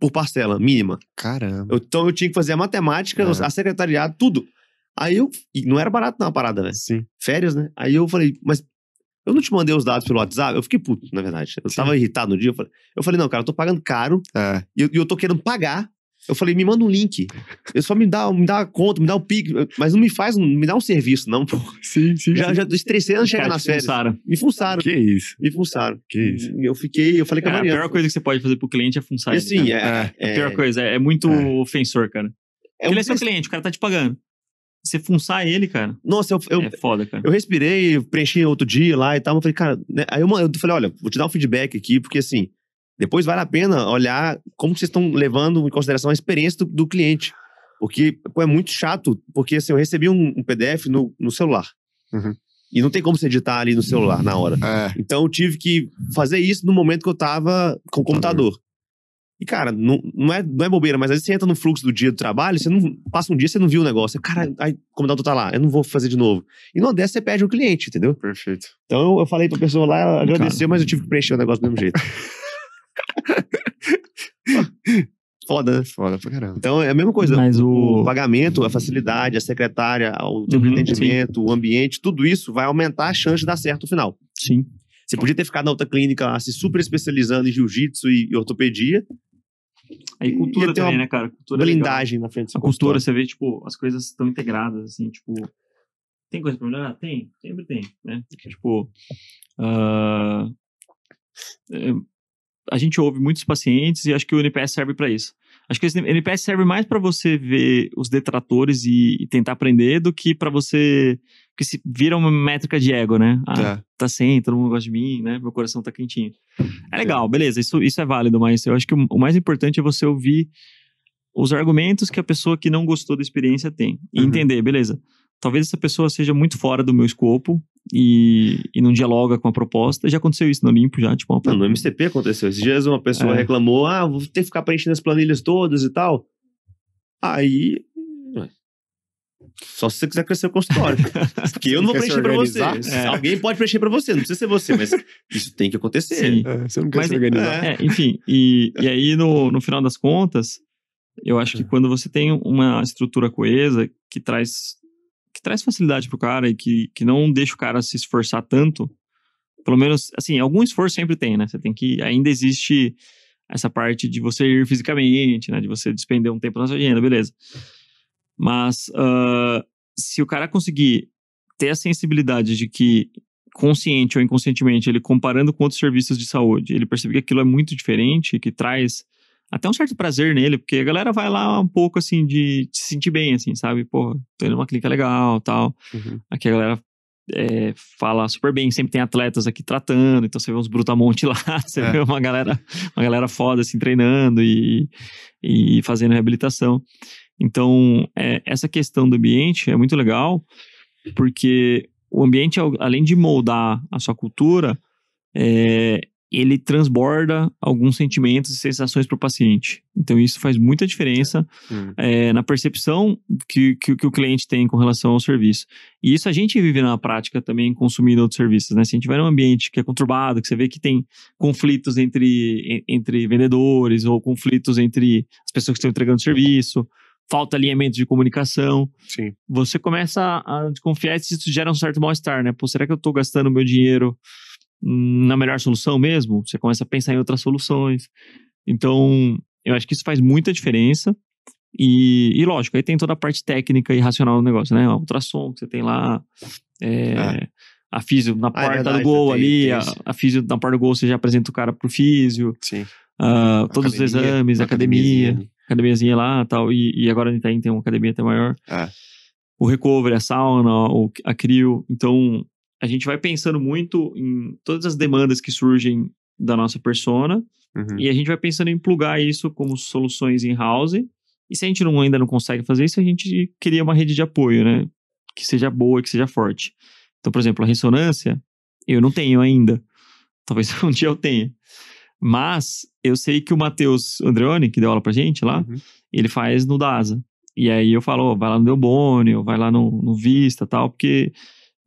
por parcela, mínima. Caramba. Eu, então eu tinha que fazer a matemática, é. a secretariado, tudo. Aí eu. não era barato, não, a parada, né? Sim. Férias, né? Aí eu falei, mas eu não te mandei os dados pelo WhatsApp. Eu fiquei puto, na verdade. Eu Sim. tava irritado no dia. Eu falei, eu falei não, cara, eu tô pagando caro. É. E eu, eu, tô querendo pagar eu falei, me manda um link. Eu só me dá, me dá a conta, me dá o um pique, mas não me faz, não me dá um serviço, não, pô. Sim, sim. Já, sim. já estressei antes de chegar nas férias. Funçaram. Me funçaram. Que isso? Me funçaram. Que isso? Eu fiquei, eu falei com a é, Mariana. A pior coisa que você pode fazer pro cliente é funçar. Sim, ele, assim, né? é, é, A é. pior coisa, é, é muito é. ofensor, cara. É ele é seu cliente, o cara tá te pagando. Você funçar ele, cara. Nossa, eu, eu. É foda, cara. Eu respirei, preenchi outro dia lá e tal. Eu falei, cara. Né? Aí eu, eu falei, olha, vou te dar um feedback aqui, porque assim depois vale a pena olhar como vocês estão levando em consideração a experiência do, do cliente. Porque pô, é muito chato, porque assim, eu recebi um, um PDF no, no celular. Uhum. E não tem como você editar ali no celular na hora. É. Então eu tive que fazer isso no momento que eu tava com o computador. E, cara, não, não, é, não é bobeira, mas às vezes você entra no fluxo do dia do trabalho, você não passa um dia, você não viu o negócio. Cara, aí, o comandante tá lá, eu não vou fazer de novo. E não dessa, você perde o cliente, entendeu? Perfeito. Então eu falei pra pessoa lá, ela agradeceu, cara. mas eu tive que preencher o negócio do mesmo jeito. [LAUGHS] [LAUGHS] Foda, né? Foda pra caramba. Então é a mesma coisa. Mas o... o pagamento, a facilidade, a secretária, o uhum, tempo uhum, de atendimento, sim. o ambiente, tudo isso vai aumentar a chance de dar certo no final. Sim. Você podia ter ficado na outra clínica lá, se super especializando em jiu-jitsu e, ortopedia. Aí cultura também, uma... né, cara? Cultura é blindagem legal. na frente. A cultura, você vê, tipo, as coisas estão integradas, assim, tipo. Tem coisa pra melhorar? Tem, sempre tem, né? tipo. Uh a gente ouve muitos pacientes e acho que o NPS serve para isso. Acho que esse NPS serve mais para você ver os detratores e, e tentar aprender do que para você. que se vira uma métrica de ego, né? Ah, tá. tá sem, todo mundo gosta de mim, né? Meu coração tá quentinho. É, é legal, beleza, isso, isso é válido, mas eu acho que o, o mais importante é você ouvir os argumentos que a pessoa que não gostou da experiência tem e uhum. entender, beleza talvez essa pessoa seja muito fora do meu escopo e, e não dialoga com a proposta. Já aconteceu isso no Olimpo, já? Tipo, uma... Não, no MCP aconteceu. Esses dias uma pessoa é. reclamou, ah, vou ter que ficar preenchendo as planilhas todas e tal. Aí... Só se você quiser crescer o consultório. [LAUGHS] Porque eu não vou preencher para você. É. Alguém pode preencher para você, não precisa ser você, mas isso tem que acontecer. É, você não quer mas, se é, organizar. É, enfim, e, e aí no, no final das contas, eu acho que é. quando você tem uma estrutura coesa que traz que traz facilidade pro cara e que, que não deixa o cara se esforçar tanto. Pelo menos, assim, algum esforço sempre tem, né? Você tem que. Ainda existe essa parte de você ir fisicamente, né? De você despender um tempo na sua agenda, beleza. Mas uh, se o cara conseguir ter a sensibilidade de que, consciente ou inconscientemente, ele comparando com outros serviços de saúde, ele percebe que aquilo é muito diferente, que traz até um certo prazer nele, porque a galera vai lá um pouco assim de se sentir bem, assim, sabe? Pô, tô indo numa clínica legal tal. Uhum. Aqui a galera é, fala super bem, sempre tem atletas aqui tratando, então você vê uns brutamonte [LAUGHS] lá, você é. vê uma galera, uma galera foda assim treinando e, e fazendo reabilitação. Então, é, essa questão do ambiente é muito legal, porque o ambiente, além de moldar a sua cultura, é, ele transborda alguns sentimentos e sensações para o paciente. Então, isso faz muita diferença é. Hum. é, na percepção que, que, que, o cliente tem com relação ao serviço. E isso a gente vive na prática também, consumindo outros serviços, né? Se a gente vai num ambiente que é conturbado, que você vê que tem conflitos entre, entre vendedores ou conflitos entre as pessoas que estão entregando serviço, falta alinhamento de comunicação. Sim. Você começa a desconfiar se isso gera um certo mal-estar, né? Pô, será que eu estou gastando meu dinheiro na melhor solução mesmo, você começa a pensar em outras soluções. Então, eu acho que isso faz muita diferença. E, e lógico, aí tem toda a parte técnica e racional do negócio, né? O ultrassom que você tem lá, é, é. a físio na porta ah, é verdade, do gol tem, ali, tem a, a físio na porta do gol você já apresenta o cara pro físio. Sim. Uh, todos academia, os exames, academia, academiazinha, lá tal, e, e agora gente tá tem uma academia até maior. É. O recovery, a sauna, o, a crio. Então, a gente vai pensando muito em todas as demandas que surgem da nossa persona uhum. e a gente vai pensando em plugar isso como soluções em house E se a gente não, ainda não consegue fazer isso, a gente cria uma rede de apoio, né? Que seja boa, que seja forte. Então, por exemplo, a ressonância, eu não tenho ainda. Talvez [LAUGHS] um dia eu tenha. Mas eu sei que o Matheus Andreoni, que deu aula pra gente lá, uhum. ele faz no DASA. E aí eu falo, oh, vai lá no ou vai lá no, no Vista tal, porque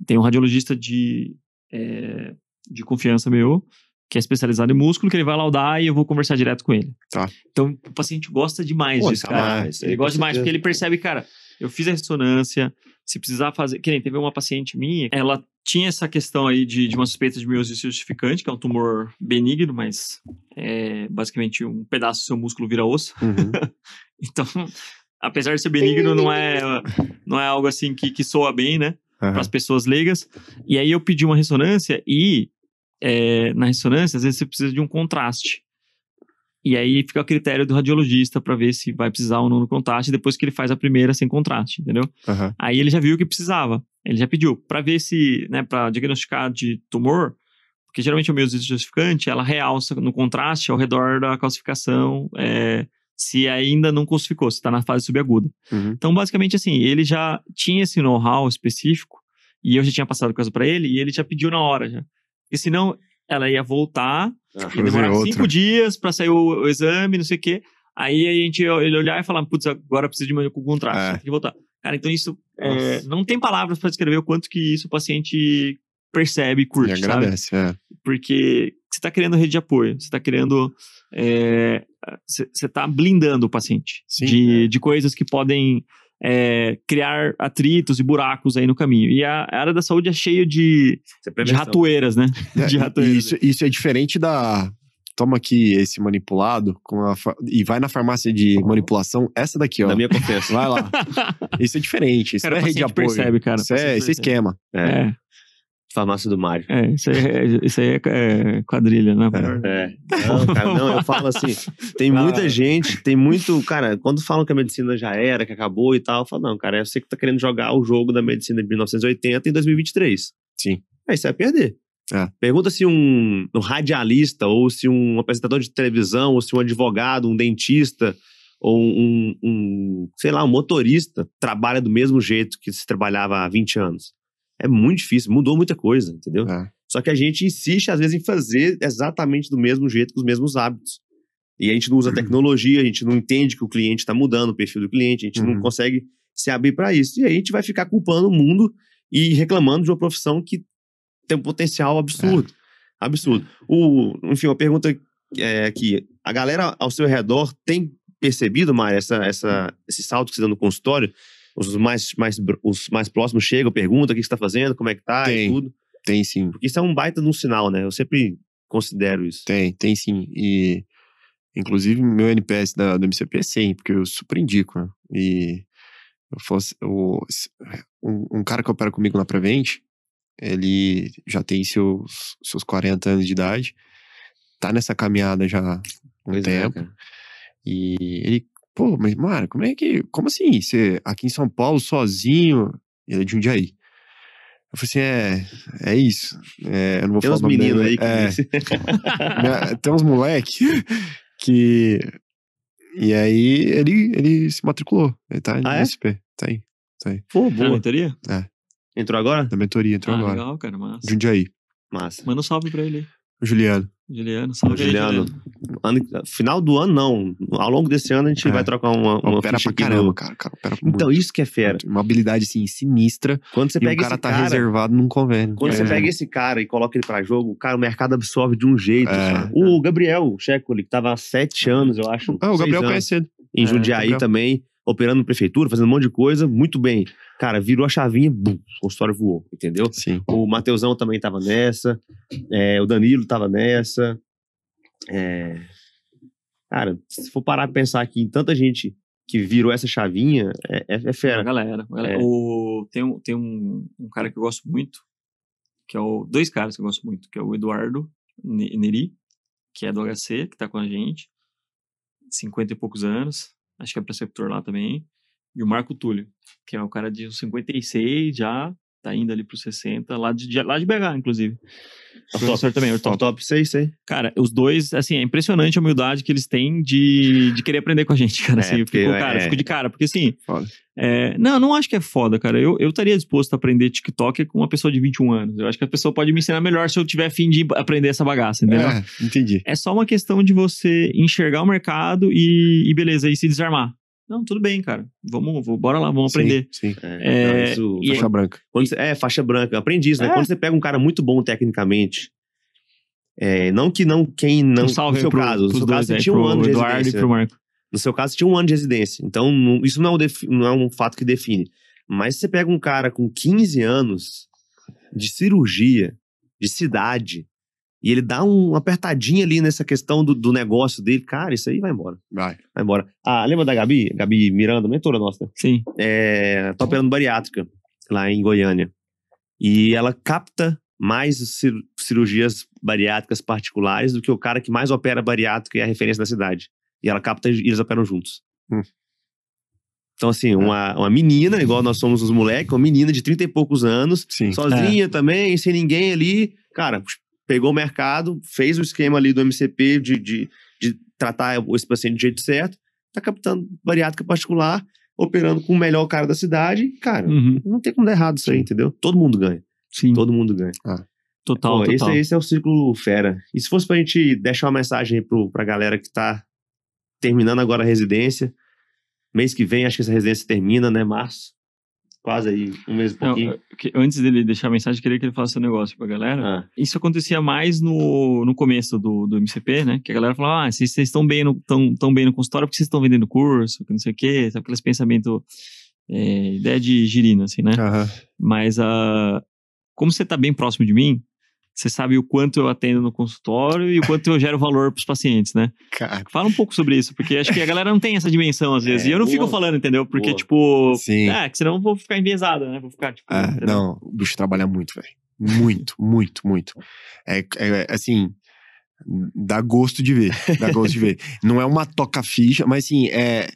tem um radiologista de, é, de confiança meu, que é especializado em músculo, que ele vai laudar e eu vou conversar direto com ele. Tá. Então, o paciente gosta demais Pô, disso, tá cara. Mais, ele gosta demais, porque ele percebe, cara, eu fiz a ressonância, se precisar fazer... Que nem teve uma paciente minha, ela tinha essa questão aí de, de uma suspeita de miose justificante, que é um tumor benigno, mas é basicamente um pedaço do seu músculo vira osso. Uhum. [LAUGHS] então, apesar de ser benigno, não é, não é algo assim que, que soa bem, né? uhum. para as pessoas leigas. E aí eu pedi uma ressonância e é, na ressonância, às vezes você precisa de um contraste. E aí fica o critério do radiologista para ver se vai precisar ou não do contraste, depois que ele faz a primeira sem contraste, entendeu? Uhum. Aí ele já viu que precisava, ele já pediu. Para ver se, né, para diagnosticar de tumor, porque geralmente o meu justificante, ela realça no contraste ao redor da calcificação é, se ainda não calcificou, se está na fase subaguda. Uhum. Então, basicamente assim, ele já tinha esse know-how específico e eu já tinha passado coisa para ele e ele já pediu na hora já. E senão ela ia voltar, ah, ia demorar outra. cinco dias para sair o, o, exame, não sei o quê. Aí a gente ele olhar e falar, putz, agora precisa de um contrato, é. tem que voltar. Cara, então isso é, não tem palavras para descrever o quanto que isso o paciente percebe e curte, e agradece, sabe? É. Porque você está criando rede de apoio, você está criando. É, você é, está blindando o paciente Sim, de, é. de coisas que podem é, criar atritos e buracos aí no caminho. E a, a área da saúde é cheia de, é de ratoeiras, né? É, [LAUGHS] de ratoeiras. Isso, isso é diferente da. Toma aqui esse manipulado a e vai na farmácia de manipulação, essa daqui, ó. Da minha confiança. Vai lá. [LAUGHS] isso é diferente. Isso cara, é rede de apoio. percebe, cara. Isso é, esse esquema. É. Farmácia do Mário. É, isso aí, é, isso aí é, é quadrilha, né? É. é. é. Não, [LAUGHS] cara, não, eu falo assim, tem muita gente, tem muito, cara, quando falam que a medicina já era, que acabou e tal, eu falo, não, cara, é você que tá querendo jogar o jogo da medicina de 1980 em 2023. Sim. Aí você vai perder. É. Pergunta se um, um, radialista, ou se um apresentador de televisão, ou se um advogado, um dentista, ou um, um sei lá, um motorista trabalha do mesmo jeito que se trabalhava há 20 anos. É muito difícil, mudou muita coisa, entendeu? É. Só que a gente insiste, às vezes, em fazer exatamente do mesmo jeito, com os mesmos hábitos. E a gente não usa uhum. tecnologia, a gente não entende que o cliente está mudando o perfil do cliente, a gente uhum. não consegue se abrir para isso. E aí a gente vai ficar culpando o mundo e reclamando de uma profissão que tem um potencial absurdo. É. Absurdo. O, enfim, uma pergunta é que a galera ao seu redor tem percebido, Mário, essa, essa, esse salto que você dá no consultório? Os mais, mais, os mais próximos chegam, perguntam o que você está fazendo, como é que tá tem, e tudo. Tem sim. Porque isso é um baita de um sinal, né? Eu sempre considero isso. Tem, tem sim. E, inclusive, meu NPS da, do MCP é 100, porque eu super indico, né? E eu fosse, eu, um, um, cara que opera comigo na Prevent, ele já tem seus, seus 40 anos de idade, tá nessa caminhada já há um pois é, tempo. É, e ele Pô, mas mano, como é que. Como assim? Você aqui em São Paulo, sozinho, ele é de aí? Eu falei assim: é, é isso. É, eu não vou tem falar uns meninos aí que é, [LAUGHS] Tem uns moleque que. E aí ele, ele se matriculou. Ele tá ah, no é? SP. Tá aí. Tá aí. Pô, boa. Na mentoria? É. Entrou agora? Na mentoria, entrou ah, agora. Legal, cara, massa. aí? Massa. Manda um salve pra ele aí. Juliano. Juliano, salve Juliano. final do ano, não. Ao longo desse ano, a gente é. vai trocar uma, uma opera ficha pra caramba, cara. cara opera então, muito, isso que é fera. Uma habilidade, assim, sinistra. Quando você pega o cara esse tá cara, reservado num convênio. Quando é. você pega esse cara e coloca ele pra jogo, cara, o mercado absorve de um jeito. É. O Gabriel Checoli, que tava há sete anos, eu acho. Ah, o Gabriel conhecido. Em é, Jundiaí também operando na prefeitura, fazendo um monte de coisa, muito bem. Cara, virou a chavinha, bum, o consultório voou, entendeu? Sim. O Mateusão também tava nessa, é, o Danilo tava nessa. É... Cara, se for parar pra pensar aqui em tanta gente que virou essa chavinha, é, é, é fera. galera, galera. É. O, tem um, tem um, um, cara que eu gosto muito, que é o... Dois caras que eu gosto muito, que é o Eduardo Neri, que é do HC, que tá com a gente, 50 e poucos anos, acho que é preceptor lá também, e o Marco Túlio, que é o cara de 56 já, tá indo ali pro 60, lá de, de lá de BH, inclusive. Tá Professor também, top top, sei, sei. Cara, os dois, assim, é impressionante a humildade que eles têm de, de querer aprender com a gente, cara. É, assim, porque, é, eu fico, cara, é, fico de cara, porque assim... É, é, não, não acho que é foda, cara. Eu, eu estaria disposto a aprender TikTok com uma pessoa de 21 anos. Eu acho que a pessoa pode me ensinar melhor se eu tiver fim de aprender essa bagaça, entendeu? É, entendi. É só uma questão de você enxergar o mercado e, e beleza, e se desarmar. Não, tudo bem, cara. Vamos, vou, bora lá, vamos aprender. Sim, é, é, é faixa branca. Você, é, faixa branca. Aprendiz, né? É. Quando você pega um cara muito bom tecnicamente, é, não que não, quem não. Um salve no seu pro, caso, no seu dois, caso, tinha um ano de Eduardo residência. E pro Marco. No seu caso, tinha um ano de residência. Então, não, isso não é, um defi, não é um fato que define. Mas você pega um cara com 15 anos de cirurgia, de cidade, e ele dá uma apertadinha ali nessa questão do, do, negócio dele, cara, isso aí vai embora. Vai. Vai embora. Ah, lembra da Gabi? Gabi Miranda, mentora nossa. Né? Sim. É, tá operando bariátrica lá em Goiânia. E ela capta mais cir cirurgias bariátricas particulares do que o cara que mais opera bariátrica e é a referência da cidade. E ela capta e eles operam juntos. Hum. Então, assim, uma, uma menina, igual nós somos os moleques, uma menina de 30 e poucos anos, Sim. sozinha é. também, sem ninguém ali. Cara, pegou o mercado, fez o esquema ali do MCP de, de, de tratar esse paciente do jeito certo, tá captando bariátrica particular, operando com o melhor cara da cidade. Cara, uhum. não tem como dar errado isso aí, entendeu? Todo mundo ganha. Sim. Todo mundo ganha. Ah. Total, Pô, total. Esse, esse, é o ciclo fera. E se fosse pra gente deixar uma mensagem pro, pra galera que tá terminando agora a residência, mês que vem acho que essa residência termina, né, março quase aí um mês e pouquinho. Não, é, que, antes dele deixar a mensagem, eu queria que ele falasse um negócio pra galera. Ah. Isso acontecia mais no, no começo do, do MCP, né? Que a galera falava, ah, vocês estão bem, no, tão, tão bem no consultório porque vocês estão vendendo curso, que não sei o quê, sabe aqueles pensamentos, é, ideia de girino, assim, né? Mas a... Ah, como você tá bem próximo de mim, você sabe o quanto eu atendo no consultório e o quanto eu gero valor para os pacientes, né? Cara. Fala um pouco sobre isso, porque acho que a galera não tem essa dimensão às vezes. É, e eu não é, boa, fico falando, entendeu? Porque, boa. tipo. Sim. É, que senão eu vou ficar enviesado, né? Vou ficar, tipo. É, não, o bicho trabalha muito, velho. Muito, [LAUGHS] muito, muito. É, é, assim. Dá gosto de ver. Dá gosto de ver. Não é uma toca-ficha, mas assim, é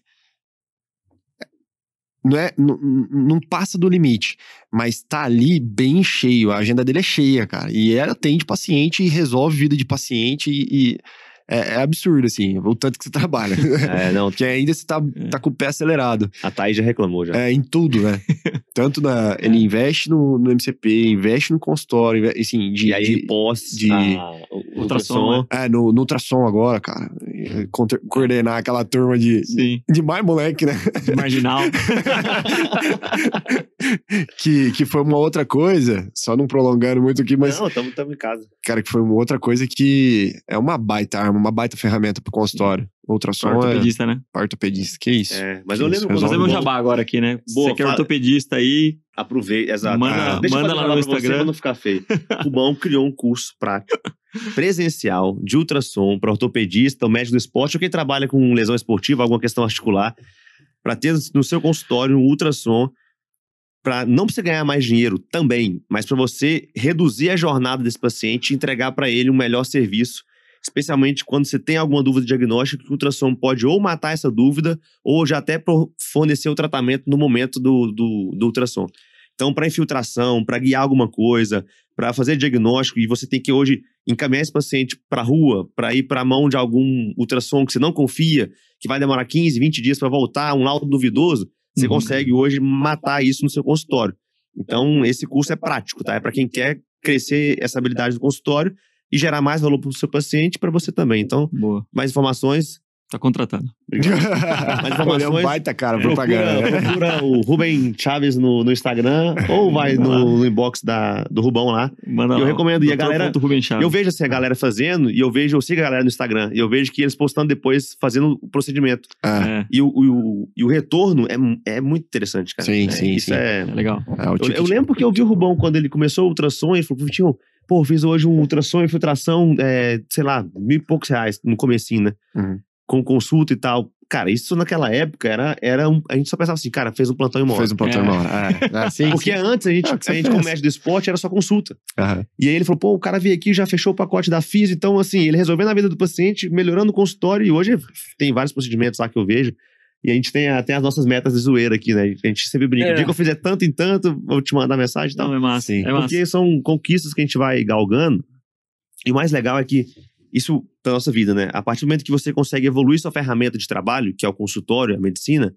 não é, não, não passa do limite, mas tá ali bem cheio, a agenda dele é cheia, cara. E ela atende paciente e resolve vida de paciente e, e é, é, absurdo, assim, o tanto que você [LAUGHS] trabalha. É, não. Porque ainda você tá, é. tá com o pé acelerado. A Thaís já reclamou já. É, em tudo, né? [LAUGHS] tanto na. Ele é. investe no, no MCP, investe no consultório, investe, assim, de. E aí, de, pós. De, a, o, ultrassom. né? É, no, no ultrassom agora, cara. coordenar aquela turma de. Sim. De mais moleque, né? De marginal. [LAUGHS] que, que foi uma outra coisa, só não prolongando muito aqui, mas. Não, estamos em casa. Cara, que foi uma outra coisa que é uma baita arma uma baita ferramenta pro consultório. Ultrassom ortopedista, né? Ortopedista, que isso. É, mas que eu lembro... Vamos fazer meu jabá agora aqui, né? Boa, você quer fala... ortopedista aí... Aproveita, exato. Manda, ah, manda lá no Instagram. Você, não ficar feio. O Cubão criou um curso prático [LAUGHS] presencial de ultrassom para ortopedista, o médico do esporte ou quem trabalha com lesão esportiva, alguma questão articular, para ter no seu consultório um ultrassom para não para você ganhar mais dinheiro também, mas para você reduzir a jornada desse paciente e entregar para ele um melhor serviço especialmente quando você tem alguma dúvida diagnóstica, que o ultrassom pode ou matar essa dúvida ou já até fornecer o tratamento no momento do, do, do ultrassom. Então, para infiltração, para guiar alguma coisa, para fazer diagnóstico, e você tem que hoje encaminhar esse paciente para a rua, para ir para a mão de algum ultrassom que você não confia, que vai demorar 15, 20 dias para voltar, um laudo duvidoso, você uhum. consegue hoje matar isso no seu consultório. Então, esse curso é prático, tá? É para quem quer crescer essa habilidade do consultório e gerar mais valor para o seu paciente e para você também. Então, Boa. mais informações. Tá contratando [LAUGHS] Mais informações. Olha, é um baita, cara, propaganda. Procura, né? procura o Rubem Chaves no, no Instagram ou vai no, no, inbox da, do Rubão lá. Manda eu recomendo. E a galera. Eu vejo assim, a galera fazendo e eu vejo, eu sigo a galera no Instagram e eu vejo que eles postando depois fazendo o procedimento. Ah. É. E, o, o, e o retorno é, é muito interessante, cara. Sim, é, sim. Isso sim. É, é. legal. Eu, eu, lembro que eu vi o Rubão quando ele começou o ultrassom e falou: Vitinho pô, fiz hoje um ultrassom, infiltração, é, sei lá, mil e poucos reais no comecinho, né? Uhum. Com consulta e tal. Cara, isso naquela época era. era um, a gente só pensava assim, cara, fez um plantão em uma hora. Fez um plantão em é. uma hora. É. é. sim, Porque sim. antes a gente, é a gente comércio do esporte era só consulta. Uhum. E aí ele falou, pô, o cara veio aqui já fechou o pacote da FIS, então assim, ele resolvendo a vida do paciente, melhorando o consultório, e hoje tem vários procedimentos lá que eu vejo e a gente tem até as nossas metas de zoeira aqui, né? A gente sempre brinca. É. O dia que eu fizer tanto em tanto, vou te mandar mensagem e tal. Não, é massa, Sim. É massa. Porque são conquistas que a gente vai galgando. E o mais legal é que isso da nossa vida, né? A partir do momento que você consegue evoluir sua ferramenta de trabalho, que é o consultório, a medicina,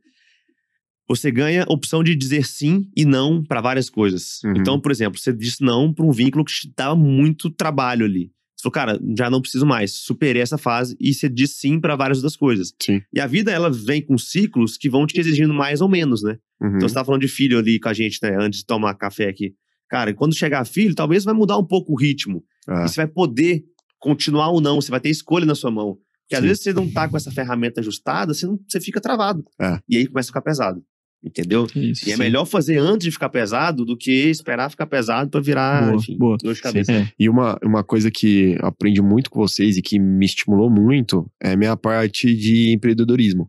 você ganha opção de dizer sim e não para várias coisas. Uhum. Então, por exemplo, você disse não para um vínculo que te dava muito trabalho ali falou, cara, já não preciso mais, superei essa fase e você diz sim para várias outras coisas. Sim. E a vida, ela vem com ciclos que vão te exigindo mais ou menos, né? Uhum. Então você tava falando de filho ali com a gente, né, antes de tomar café aqui. Cara, quando chegar filho, talvez vai mudar um pouco o ritmo. Ah. E você vai poder continuar ou não, você vai ter escolha na sua mão. Porque às Sim. vezes você não tá com essa ferramenta ajustada, você, não, você fica travado. É. E aí começa a ficar pesado. Entendeu? Isso, e é sim. melhor fazer antes de ficar pesado do que esperar ficar pesado para virar, boa, enfim, boa. dor de cabeça. É. E uma, uma coisa que aprendi muito com vocês e que me estimulou muito é a minha parte de empreendedorismo.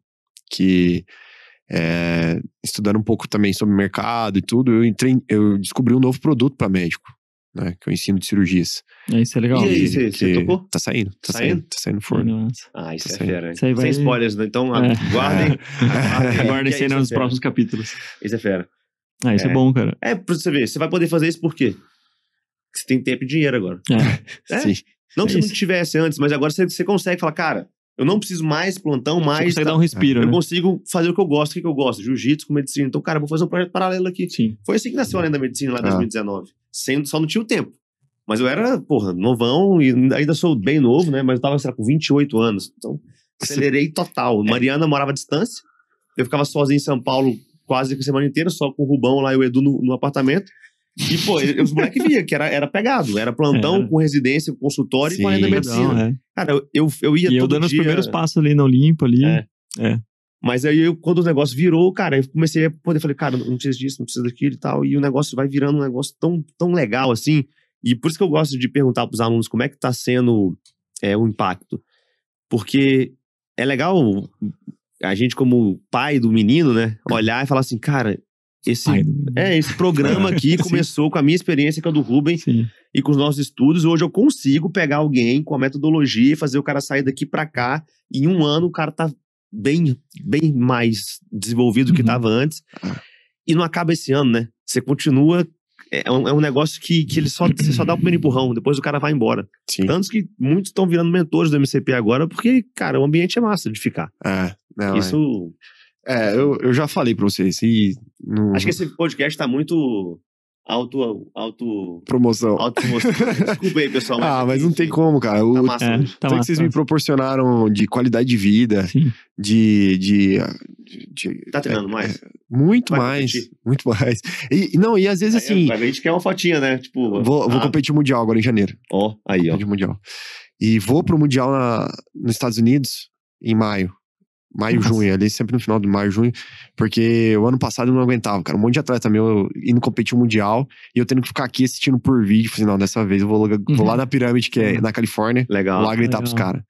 Que é, estudando um pouco também sobre mercado e tudo, eu, entrei, eu descobri um novo produto para médico né, que é o ensino de cirurgias. É, isso é legal. E é aí, você, tocou? Tá saindo, tá, tá saindo, saindo tá saindo fora. Ah, isso tá é saindo. fera. Isso aí vai... Sem spoilers, né? então é. guardem. [LAUGHS] Guardem isso nos é próximos capítulos. Isso é fera. Ah, isso é, é bom, cara. É, pra você ver, você vai poder fazer isso por quê? Porque você tem tempo e dinheiro agora. É. é. Sim. Não que você não tivesse antes, mas agora você, você consegue falar, cara, eu não preciso mais plantão, mais. Você consegue tá, dar um respiro, Eu né? consigo fazer o que eu gosto. O que eu gosto? Jiu-jitsu com medicina. Então, cara, vou fazer um projeto paralelo aqui. Sim. Foi assim que nasceu a Além da Medicina lá em ah. 2019 sendo só não tinha o tempo. Mas eu era, porra, novão e ainda sou bem novo, né? Mas eu tava, sei lá, com 28 anos. Então, acelerei total. [LAUGHS] Mariana morava à distância. Eu ficava sozinho em São Paulo quase a semana inteira, só com o Rubão lá e o Edu no, no apartamento. E, pô, os moleques via que era, era pegado. Era plantão com residência, consultório Sim, e com renda medicina. Não, é. Cara, eu, eu, eu ia e todo eu dando dia... os primeiros passos ali na Olimpo, ali. É. é. Mas aí, eu, quando o negócio virou, cara, eu comecei a poder, falei, cara, não precisa disso, não precisa daquilo e tal. E o negócio vai virando um negócio tão, tão legal assim. E por isso que eu gosto de perguntar para os alunos como é que está sendo é, o impacto. Porque é legal a gente, como pai do menino, né, olhar e falar assim, cara, esse, é, esse programa aqui [LAUGHS] começou com a minha experiência, com é a do Rubens, Sim. e com os nossos estudos. Hoje eu consigo pegar alguém com a metodologia e fazer o cara sair daqui para cá. E em um ano o cara tá bem, bem mais desenvolvido do que estava uhum. antes. É. E não acaba esse ano, né? Você continua. É, é um, é um negócio que, que ele só, você só dá o primeiro empurrão, depois o cara vai embora. Sim. Tanto que muitos estão virando mentores do MCP agora, porque, cara, o ambiente é massa de ficar. É, não, é. Isso. É, é eu, eu já falei pra vocês. E não... Acho que esse podcast tá muito Auto. auto Promoção. Auto [LAUGHS] Desculpa aí, pessoal. Mas ah, mas não tem como, cara. Tá o, tá massa, é, tá é massa, que vocês tá me proporcionaram de qualidade de vida, de, de, de, Tá treinando é, mais? É, muito vai mais. Competir. Muito mais. E, não, e às vezes aí, assim. Vai ver, a gente quer uma fotinha, né? Tipo. Vou, ah, vou competir mundial agora em janeiro. Ó, aí, ó. Mundial. E vou pro Mundial na, nos Estados Unidos em maio maio, Nossa. junho, ali sempre no final de maio, junho, porque o ano passado eu não aguentava, cara. Um monte de atleta meu indo competir o Mundial e eu tendo que ficar aqui assistindo por vídeo. Falei, assim, não, dessa vez eu vou, uhum. vou lá uhum. na pirâmide, que é uhum. na Califórnia, Legal. lá gritar Legal. pros caras.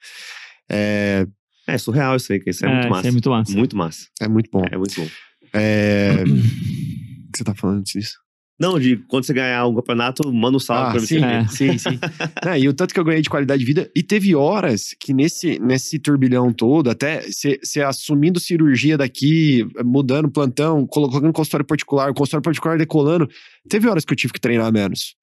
É... é... surreal isso aí, que isso é, é muito massa. é muito massa. Muito massa. É muito bom. É, é muito bom. É... [CLEARS THROAT] o que você tá falando disso? Não, de quando você ganhar um campeonato, manda um salve ah, pra sim, você. É. Sim, sim. é, [LAUGHS] e o tanto que eu ganhei de qualidade de vida. E teve horas que nesse, nesse turbilhão todo, até você assumindo cirurgia daqui, mudando plantão, colocando consultório particular, consultório particular decolando, teve horas que eu tive que treinar menos.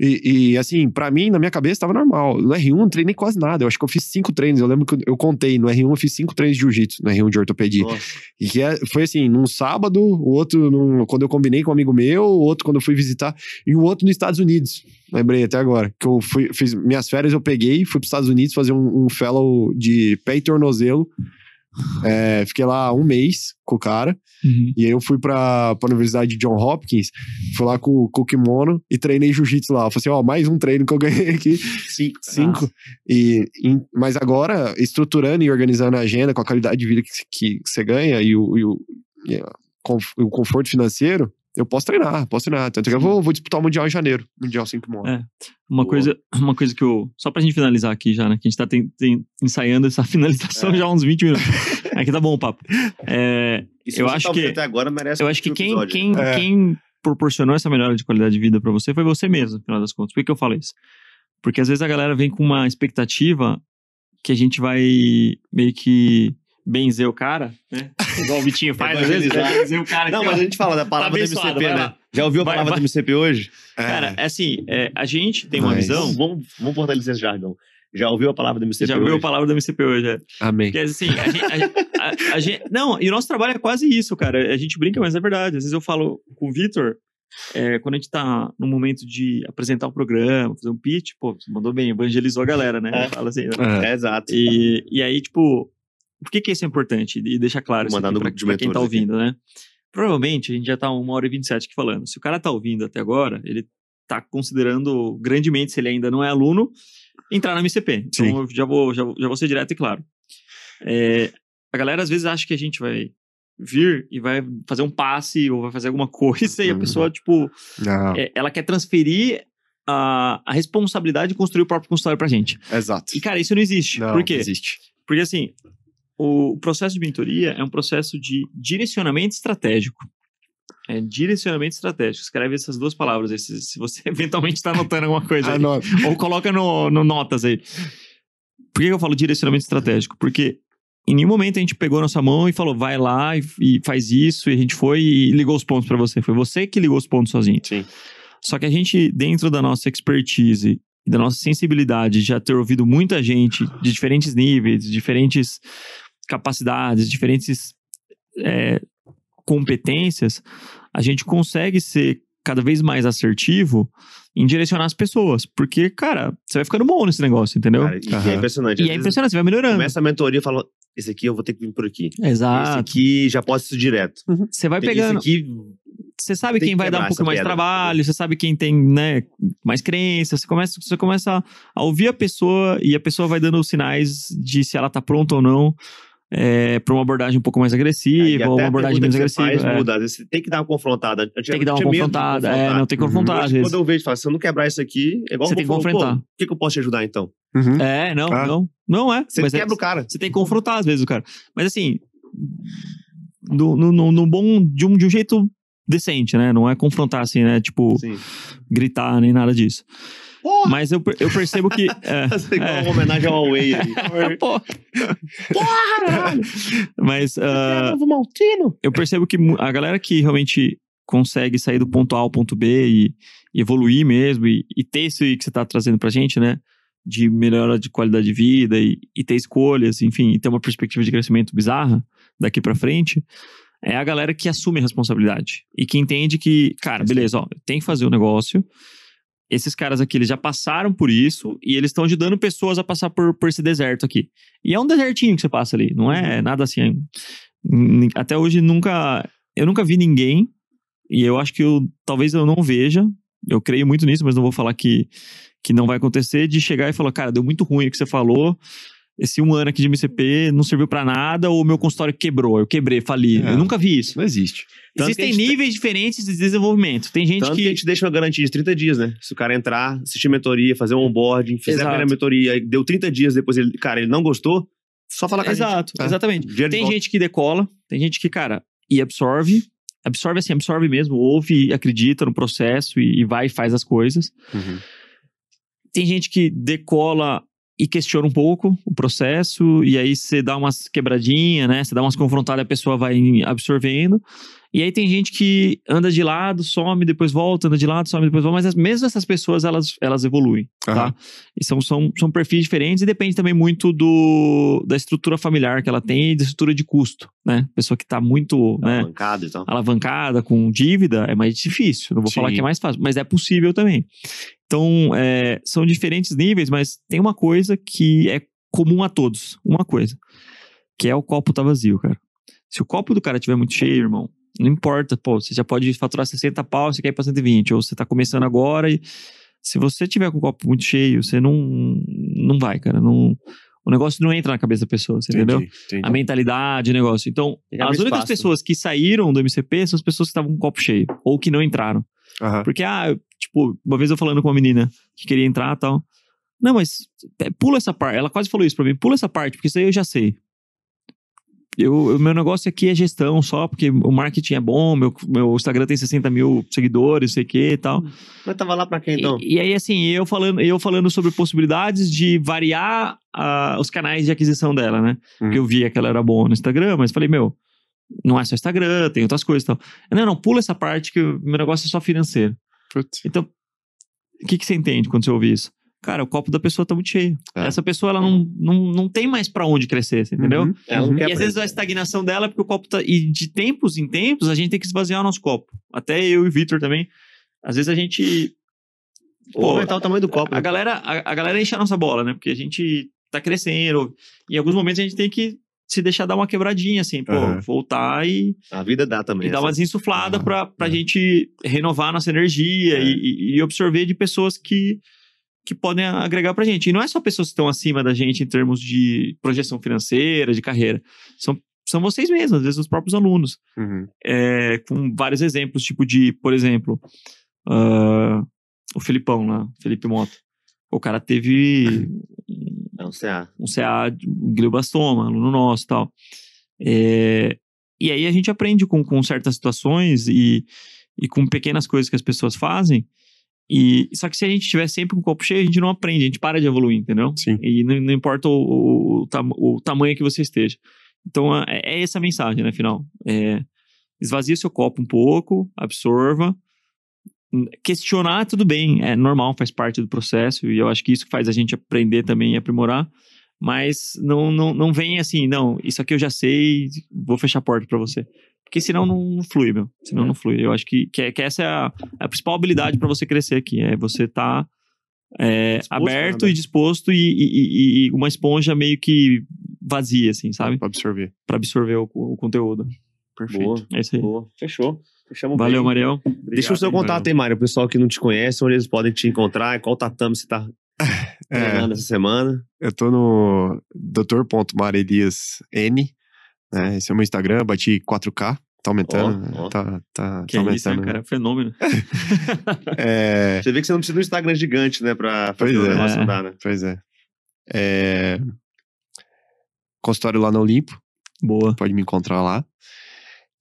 E, e assim, para mim, na minha cabeça, tava normal. No R1 não treinei quase nada. Eu acho que eu fiz cinco treinos. Eu lembro que eu contei. No R1 eu fiz cinco treinos de jiu-jitsu, no R1 de ortopedia. Nossa. E que é, foi assim, num sábado, o outro num, quando eu combinei com um amigo meu, o outro quando eu fui visitar, e o outro nos Estados Unidos. Lembrei até agora. Que eu fui, fiz minhas férias, eu peguei, fui pros Estados Unidos fazer um, um fellow de pé e tornozelo. É, fiquei lá um mês com o cara. Uhum. E aí eu fui pra, pra Universidade de John Hopkins, fui lá com, com o kimono e treinei jiu-jitsu lá. Eu falei assim, ó, mais um treino que eu ganhei [LAUGHS] aqui. Cinco. Cinco. E, em, mas agora, estruturando e organizando a agenda com a qualidade de vida que, que, você ganha e o, e o, e o conforto financeiro, eu posso treinar, posso treinar. Tanto que eu vou, vou disputar o Mundial em janeiro, Mundial 5 Mora. É. Uma, Boa. coisa, uma coisa que eu. Só pra gente finalizar aqui já, né? Que a gente tá tem, tem, ensaiando essa [LAUGHS] finalização é. já há uns 20 minutos. aqui tá bom o papo. É, eu acho tá que. Até agora merece eu acho que quem, episódio. quem, né? é. quem proporcionou essa melhora de qualidade de vida para você foi você mesmo, no final das contas. Por que eu falo isso? Porque às vezes a galera vem com uma expectativa que a gente vai meio que benzer o cara, né? Igual o Vitinho faz, às vezes, né? benzer o cara. Não, aqui, mas a gente fala da palavra tá do MCP, né? Já ouviu a vai, palavra vai. do MCP hoje? Cara, é. é assim, é, a gente tem uma mas... visão, vamos, vamos fortalecer esse jargão. Já ouviu a palavra do MCP Já hoje? ouviu a palavra do MCP hoje, é. Amém. Porque, é assim, a gente, a, a gente, Não, e o nosso trabalho é quase isso, cara. A gente brinca, mas é verdade. Às vezes eu falo com o Vitor, é, quando a gente tá no momento de apresentar o um programa, fazer um pitch, pô, você mandou bem, evangelizou a galera, né? É. Fala assim. Né? É, exato. E, e aí, tipo, por que, que isso é importante? E deixa claro Vou isso para quem tá assim. ouvindo, aqui. né? Provavelmente, a gente já tá uma hora e 27 aqui falando. Se o cara tá ouvindo até agora, ele tá considerando grandemente, se ele ainda não é aluno, entrar na MCP. Então, Sim. eu já vou, já, já vou ser direto e claro. É, a galera às vezes acha que a gente vai vir e vai fazer um passe ou vai fazer alguma [LAUGHS] coisa e a uhum. pessoa, tipo, é, ela quer transferir a, a, responsabilidade de construir o próprio consultório pra gente. Exato. E, cara, isso não existe. Não, Por quê? Não existe. Porque, assim, o processo de mentoria é um processo de direcionamento estratégico. É direcionamento estratégico. Escreve essas duas palavras aí, se, se você [LAUGHS] eventualmente está anotando alguma coisa. Aí, ou coloca no, no notas aí. Por que eu falo direcionamento estratégico? Porque em nenhum momento a gente pegou a nossa mão e falou, vai lá e, e faz isso, e a gente foi e ligou os pontos para você. Foi você que ligou os pontos sozinho. Sim. Só que a gente, dentro da nossa expertise e da nossa sensibilidade, já ter ouvido muita gente de diferentes níveis, de diferentes capacidades, diferentes é, competências, a gente consegue ser cada vez mais assertivo em direcionar as pessoas. Porque, cara, você vai ficando bom nesse negócio, entendeu? Cara, e uhum. é impressionante. E é impressionante, você vai melhorando. Começa a mentoria e fala, esse aqui eu vou ter que vir por aqui. Exato. Esse aqui já posso ir direto. Uhum. Você vai tem pegando. Esse aqui, você sabe quem que vai dar um pouco mais pedra. trabalho, você sabe quem tem né, mais crença, você começa, você começa a ouvir a pessoa e a pessoa vai dando sinais de se ela tá pronta ou não é, para uma abordagem um pouco mais agressiva, é, ou uma abordagem menos agressiva. Faz, é. muda. Às vezes você tem que dar uma confrontada. Eu tem que dar uma confrontada, é, não tem que uhum. confrontar. Uhum. Às vezes. Quando eu vejo, falo, se assim, eu não quebrar isso aqui, é igual você tem que confrontar. O que, que, eu posso te ajudar então? Uhum. Ah. É, não, ah. não. Não é. Você é quebra o cara. Você tem que confrontar às vezes o cara. Mas assim, no, no, no, no bom, de um, de um jeito decente, né? Não é confrontar assim, né? Tipo, Sim. gritar nem nada disso. Porra. Mas eu, eu percebo que. [LAUGHS] É, igual é. uma homenagem ao Huawei [LAUGHS] Porra, caralho! Mas. Uh, Eu percebo que a galera que realmente consegue sair do ponto A ao ponto B e, e evoluir mesmo e, e, ter isso que você está trazendo pra gente, né? De melhora de qualidade de vida e, e ter escolhas, enfim, e ter uma perspectiva de crescimento bizarra daqui para frente é a galera que assume a responsabilidade e que entende que, cara, beleza, ó, tem que fazer o um negócio esses caras aqui, eles já passaram por isso e eles estão ajudando pessoas a passar por, por esse deserto aqui. E é um desertinho que você passa ali, não é uhum. nada assim. Até hoje nunca. Eu nunca vi ninguém, e eu acho que eu, talvez eu não veja. Eu creio muito nisso, mas não vou falar que, que não vai acontecer, de chegar e falar, cara, deu muito ruim o que você falou esse um ano aqui de MCP não serviu para nada ou meu consultório quebrou, eu quebrei, fali. É, eu nunca vi isso. Não existe. Tanto Existem níveis diferentes de desenvolvimento. Tem gente Tanto que... que a gente deixa uma garantia de 30 dias, né? Se o cara entrar, assistir mentoria, fazer um onboarding, fizer Exato. a primeira mentoria, deu 30 dias depois, ele, cara, ele não gostou, só falar com Exato, gente, exatamente. É. Tem gente que decola, tem gente que, cara, e absorve, absorve assim, absorve mesmo, ouve, acredita no processo e, e vai e faz as coisas. Uhum. Tem gente que decola e questiona um pouco o processo, e aí você dá umas quebradinhas, né? Você dá umas confrontadas, a pessoa vai absorvendo. E aí tem gente que anda de lado, some, depois volta, anda de lado, some, depois volta, mas mesmo essas pessoas, elas, elas evoluem, uhum. tá? E são, são, são perfis diferentes e depende também muito do, da estrutura familiar que ela tem e da estrutura de custo, né? Pessoa que tá muito né, alavancada, né, então. alavancada com dívida, é mais difícil. Não vou Sim. falar que é mais fácil, mas é possível também. Então, é, são diferentes níveis, mas tem uma coisa que é comum a todos. Uma coisa. Que é o copo tá vazio, cara. Se o copo do cara tiver muito cheio, irmão, não importa, pô, você já pode faturar 60 pau, você quer ir pra 120, ou você tá começando agora e se você tiver com o copo muito cheio, você não não vai, cara, não o negócio não entra na cabeça da pessoa, você entendeu? Entendi. A mentalidade, o negócio. Então, é as únicas pessoas que saíram do MCP são as pessoas que estavam com o copo cheio, ou que não entraram. Uhum. Porque, ah, tipo, uma vez eu falando com uma menina que queria entrar e tal. Não, mas é, pula essa parte. Ela quase falou isso pra mim. Pula essa parte, porque isso aí eu já sei eu, o meu negócio aqui é gestão só, porque o marketing é bom, meu, meu Instagram tem 60 mil seguidores, sei o que e tal. Mas tava lá pra quem então? E, e, aí, assim, eu falando, eu falando sobre possibilidades de variar uh, os canais de aquisição dela, né? Hum. Porque eu via que ela era boa no Instagram, mas falei, meu, não é só Instagram, tem outras coisas e tal. Não, não, pula essa parte que o meu negócio é só financeiro. Putz. Então, o que, que você entende quando você ouve isso? cara, o copo da pessoa tá muito cheio. É. Essa pessoa, ela não, não, não tem mais para onde crescer, entendeu? Uhum. Uhum. E às vezes a estagnação dela é porque o copo tá... E de tempos em tempos, a gente tem que esvaziar o nosso copo. Até eu e o Vitor também. Às vezes a gente... Pô, aumentar o tamanho do copo. A, né? galera, a, a, galera enche a nossa bola, né? Porque a gente tá crescendo. E em alguns momentos a gente tem que se deixar dar uma quebradinha, assim, pô, uhum. voltar e. A vida dá também. E dar uma né? desinsuflada uhum. Ah, pra, pra uhum. gente renovar nossa energia é. e, e absorver de pessoas que que podem agregar para a gente. E não é só pessoas que estão acima da gente em termos de projeção financeira, de carreira. São, são vocês mesmos, às vezes os próprios alunos. Uhum. É, com vários exemplos, tipo de, por exemplo, uh, o Felipão lá, Felipe Mota. O cara teve é um CA. Um CA, um glioblastoma, aluno nosso e tal. É, e aí a gente aprende com, com certas situações e, e com pequenas coisas que as pessoas fazem e, só que se a gente tiver sempre com um o copo cheio, a gente não aprende, a gente para de evoluir, entendeu? Sim. E não, não importa o, o, o, tamanho que você esteja. Então, é, é essa a mensagem, né, final. É, esvazie seu copo um pouco, absorva. Hum, questionar, tudo bem, é normal, faz parte do processo. E eu acho que isso faz a gente aprender também e aprimorar mas não, não, não vem assim, não, isso aqui eu já sei, vou fechar a porta para você. Porque senão não flui, meu. Senão é. não flui. Eu acho que, que, é, que essa é a, a principal habilidade para você crescer aqui. É você estar tá, é, aberto né? e disposto e, e, e, uma esponja meio que vazia, assim, sabe? Para absorver. Para absorver o, o, conteúdo. Perfeito. Boa, é isso aí. Boa. Fechou. Fechamos Valeu, bem. Mariel. Deixa o seu contato, hein, Mário? O pessoal que não te conhece, onde eles podem te encontrar, qual tatame você tá é. treinando essa semana. Eu tô no doutor.marelias N, né? Esse é o meu Instagram, bati 4K tá aumentando. Oh, oh. Tá, tá, que tá aumentando. Isso, né, cara? Fenômeno. [LAUGHS] [LAUGHS] é... Você vê que você não precisa de um Instagram gigante, né? Pra fazer pois o é. andar, né? Pois é. é... Consultório lá no Olimpo. Boa. Pode me encontrar lá.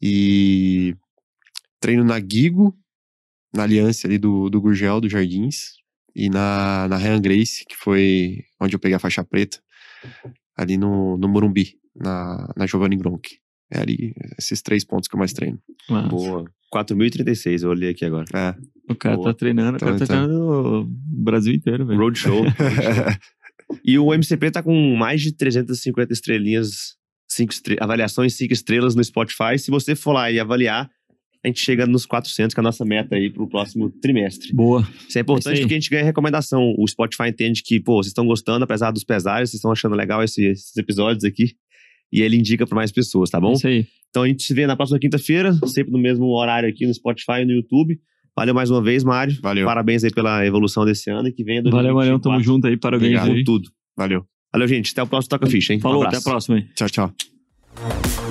E treino na Guigo, na aliança ali do, do Gurgel, do Jardins e na, na Ryan Grace, que foi onde eu peguei a faixa preta, ali no, no Morumbi, na, na Giovanni Gronk. É ali esses três pontos que eu mais treino. Nossa. Boa. 4.036, eu olhei aqui agora. É. O cara tá Boa. tá treinando, o cara então, tá então. treinando o Brasil inteiro, velho. Roadshow. [LAUGHS] e o MCP tá com mais de 350 estrelinhas, cinco estre... avaliações 5 estrelas no Spotify. Se você for lá e avaliar, a gente chega nos 400, que é a nossa meta aí para o próximo trimestre. Boa. Isso é importante é que porque a gente ganha recomendação. O Spotify entende que, pô, vocês estão gostando, apesar dos pesares, vocês estão achando legal esse, esses episódios aqui. E ele indica para mais pessoas, tá bom? isso aí. Então a gente se vê na próxima quinta-feira, sempre no mesmo horário aqui no Spotify e no YouTube. Valeu mais uma vez, Mário. Valeu. Parabéns aí pela evolução desse ano e que venha 2024. Valeu, Marião. Tamo junto aí. Parabéns Obrigado. aí. tudo. Valeu. Valeu, gente. Até o próximo Toca Ficha, hein? Falou, um até a próxima. Hein? Tchau, tchau.